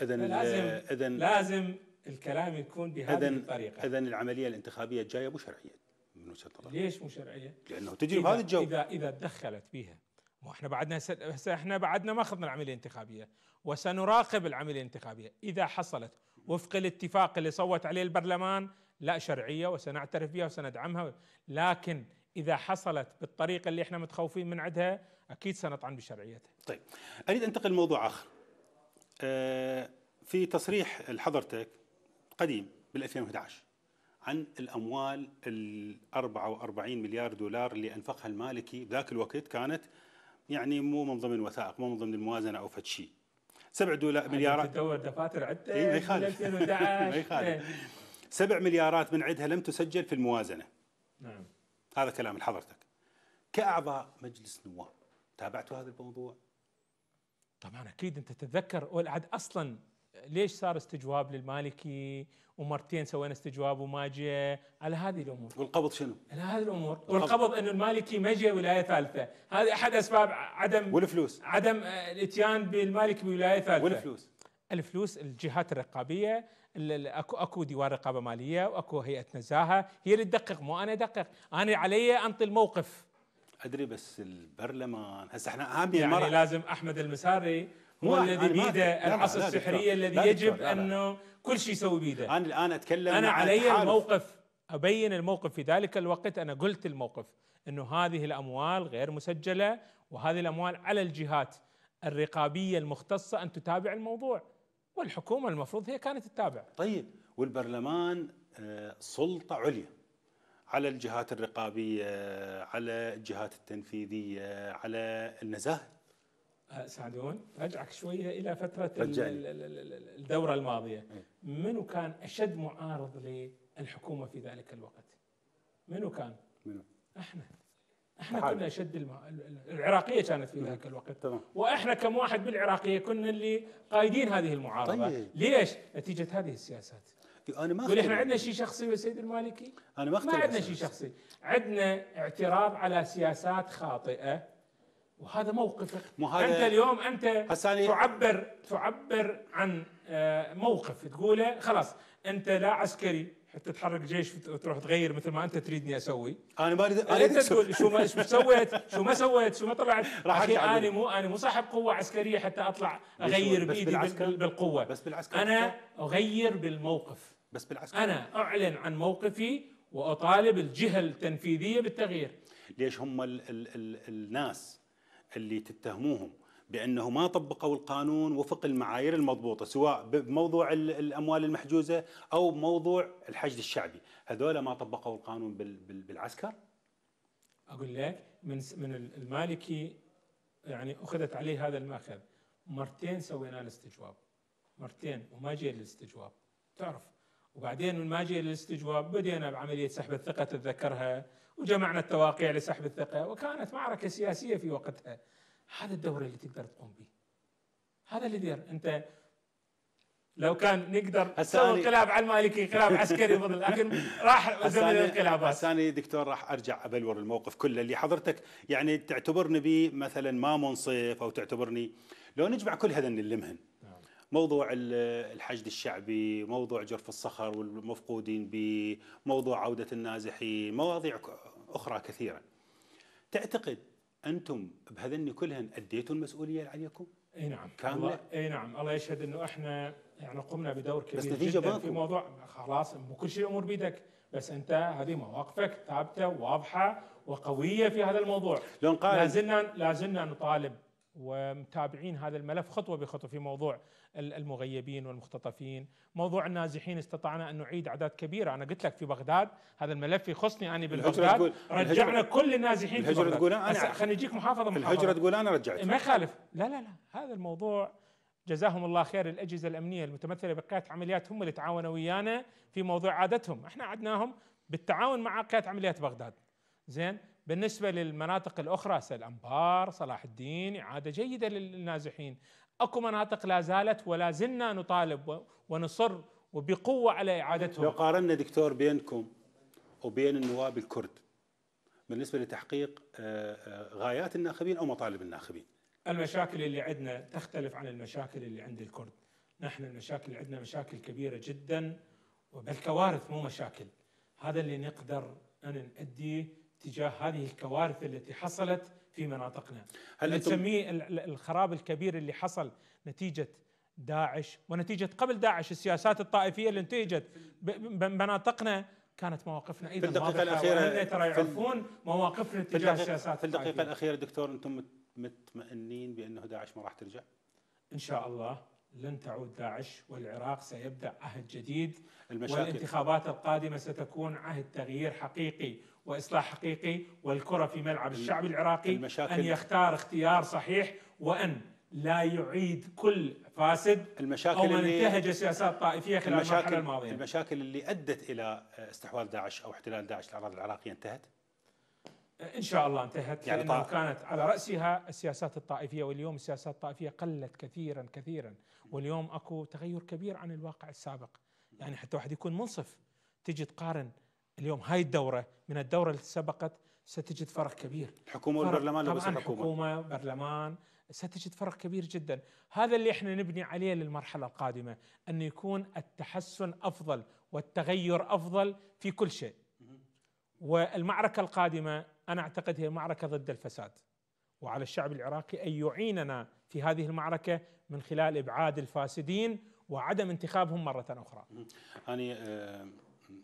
اذا لازم اذا لازم الكلام يكون بهذه الطريقه اذا العمليه الانتخابيه الجايه مو شرعيه من وجهه نظري ليش مو شرعيه؟ لانه تجي بهذا الجو اذا اذا تدخلت فيها مو احنا بعدنا س... احنا بعدنا ما اخذنا العمليه الانتخابيه وسنراقب العمليه الانتخابيه اذا حصلت وفق الاتفاق اللي صوت عليه البرلمان لا شرعيه وسنعترف بها وسندعمها لكن اذا حصلت بالطريقه اللي احنا متخوفين من عندها اكيد سنطعن بشرعيتها. طيب اريد انتقل لموضوع اخر. آه في تصريح لحضرتك قديم بال 2011 عن الاموال ال 44 مليار دولار اللي انفقها المالكي ذاك الوقت كانت يعني مو من ضمن وثائق مو من ضمن الموازنه او فد شيء 7 دولار مليارات تدور دفاتر عده ما يخالف ما يخالف 7 مليارات من عندها لم تسجل في الموازنه نعم هذا كلام لحضرتك كأعضاء مجلس نواب تابعتوا هذا الموضوع؟ طبعا أكيد أنت تتذكر والعد أصلا ليش صار استجواب للمالكي ومرتين سوينا استجواب وما جاء على هذه الامور والقبض شنو؟ على هذه الامور والقبض انه المالكي ما جاء ولايه ثالثه هذه احد اسباب عدم والفلوس عدم آه، الاتيان بالمالكي بولايه ثالثه والفلوس الفلوس الجهات الرقابيه اكو اكو ديوان رقابه ماليه واكو هيئه نزاهه هي اللي تدقق مو انا ادقق انا علي انطي الموقف ادري بس البرلمان هسه احنا عامل يعني المرة. لازم احمد المساري هو الذي بيده العصا السحريه الذي يجب انه كل شيء يسوي بيده انا الان اتكلم انا علي الموقف ابين الموقف في ذلك الوقت انا قلت الموقف انه هذه الاموال غير مسجله وهذه الاموال على الجهات الرقابيه المختصه ان تتابع الموضوع والحكومه المفروض هي كانت تتابع طيب والبرلمان آه، سلطه عليا على الجهات الرقابيه على الجهات التنفيذيه على النزاهه آه، سعدون رجعك شويه الى فتره الدوره الماضيه إيه. منو كان اشد معارض للحكومه في ذلك الوقت منو كان منو احنا احنا حاجة. كنا اشد الم... العراقيه كانت في نعم. ذاك الوقت طبعا. واحنا كم واحد بالعراقيه كنا اللي قايدين هذه المعارضه طيب. ليش نتيجه هذه السياسات انا ما اختلف احنا عندنا شيء شخصي يا سيد المالكي انا ما اختلف ما عندنا شيء شخصي عندنا اعتراض على سياسات خاطئه وهذا موقفك مهارة. انت اليوم انت حساني. تعبر تعبر عن آه، موقف تقوله خلاص انت لا عسكري تتحرك جيش وتروح تغير مثل ما انت تريدني اسوي انا ما اريد انت تقول شو ما شو سويت شو ما سويت شو ما طلعت راح اخي انا مو انا مو صاحب قوه عسكريه حتى اطلع اغير بايدي بالقوه بس بالعسكر انا اغير بالموقف بس بالعسكر انا اعلن عن موقفي واطالب الجهه التنفيذيه بالتغيير ليش هم الـ الـ الـ الناس اللي تتهموهم بانه ما طبقوا القانون وفق المعايير المضبوطه سواء بموضوع الاموال المحجوزه او بموضوع الحشد الشعبي، هذول ما طبقوا القانون بالعسكر؟ اقول لك من من المالكي يعني اخذت عليه هذا الماخذ مرتين سوينا الاستجواب مرتين وما جاء الاستجواب تعرف وبعدين من ما جاء الاستجواب بدينا بعمليه سحب الثقه تتذكرها وجمعنا التواقيع لسحب الثقه وكانت معركه سياسيه في وقتها هذا الدور اللي تقدر تقوم به هذا اللي دير انت لو كان نقدر نسوي انقلاب على المالكي انقلاب عسكري ضد لكن راح زمن الانقلابات حساني دكتور راح ارجع ابلور الموقف كله اللي حضرتك يعني تعتبرني به مثلا ما منصف او تعتبرني لو نجمع كل هذا نلمهن نعم. موضوع الحشد الشعبي موضوع جرف الصخر والمفقودين به موضوع عودة النازحين مواضيع أخرى كثيرة تعتقد انتم بهذن كلهن اديتوا المسؤوليه اللي عليكم؟ اي نعم كامله اي نعم الله يشهد انه احنا يعني قمنا بدور كبير بس نتيجة جدا في موضوع خلاص مو كل شيء الامور بيدك بس انت هذه مواقفك ثابته واضحه وقويه في هذا الموضوع لو قال لازلنا لازلنا نطالب ومتابعين هذا الملف خطوه بخطوه في موضوع المغيبين والمختطفين موضوع النازحين استطعنا أن نعيد أعداد كبيرة أنا قلت لك في بغداد هذا الملف يخصني أنا بالبغداد رجعنا كل النازحين في بغداد تقول أنا خلينا نجيك محافظة محافظة الهجرة تقول أنا رجعت ما يخالف لا لا لا هذا الموضوع جزاهم الله خير الأجهزة الأمنية المتمثلة بقيادة عمليات هم اللي تعاونوا ويانا في موضوع عادتهم احنا عدناهم بالتعاون مع قيادة عمليات بغداد زين بالنسبة للمناطق الأخرى سل أنبار صلاح الدين إعادة جيدة للنازحين اكو مناطق لا زالت ولا زلنا نطالب ونصر وبقوه على اعادتهم لو قارنا دكتور بينكم وبين النواب الكرد بالنسبه لتحقيق آه، آه، غايات الناخبين او مطالب الناخبين المشاكل اللي عندنا تختلف عن المشاكل اللي عند الكرد نحن المشاكل اللي عندنا مشاكل كبيره جدا وبل كوارث مو مشاكل هذا اللي نقدر ان نؤديه تجاه هذه الكوارث التي حصلت في مناطقنا هل نسميه الخراب الكبير اللي حصل نتيجه داعش ونتيجه قبل داعش السياسات الطائفيه اللي انتجت بمناطقنا كانت مواقفنا ايضا في الدقيقه الاخيره ترى يعرفون مواقفنا تجاه السياسات في الدقيقه الاخيره دكتور انتم مطمئنين بانه داعش ما راح ترجع؟ ان شاء الله لن تعود داعش والعراق سيبدا عهد جديد المشاكل. والانتخابات القادمه ستكون عهد تغيير حقيقي واصلاح حقيقي والكره في ملعب الشعب العراقي المشاكل. ان يختار اختيار صحيح وان لا يعيد كل فاسد المشاكل او من انتهج سياسات طائفيه خلال المرحله الماضيه المشاكل اللي ادت الى آه، استحواذ داعش او احتلال داعش الاراضي العراقيه انتهت؟ ان شاء الله انتهت يعني لانه طيب. كانت على راسها السياسات الطائفيه واليوم السياسات الطائفيه قلت كثيرا كثيرا واليوم اكو تغير كبير عن الواقع السابق يعني حتى واحد يكون منصف تجي تقارن اليوم هاي الدوره من الدوره اللي سبقت ستجد فرق كبير الحكومه والبرلمان لو بس الحكومه حكومه برلمان ستجد فرق كبير جدا هذا اللي احنا نبني عليه للمرحله القادمه ان يكون التحسن افضل والتغير افضل في كل شيء والمعركه القادمه انا اعتقد هي معركه ضد الفساد وعلى الشعب العراقي ان يعيننا في هذه المعركه من خلال ابعاد الفاسدين وعدم انتخابهم مره اخرى. يعني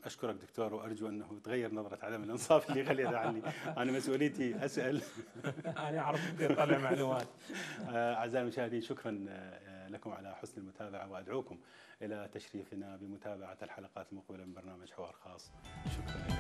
اشكرك دكتور وارجو انه تغير نظره عدم الانصاف اللي خليها عني انا مسؤوليتي اسال انا اعرف اطلع معلومات آه، اعزائي المشاهدين شكرا آه، لكم على حسن المتابعه وادعوكم الى تشريفنا بمتابعه الحلقات المقبله من برنامج حوار خاص شكرا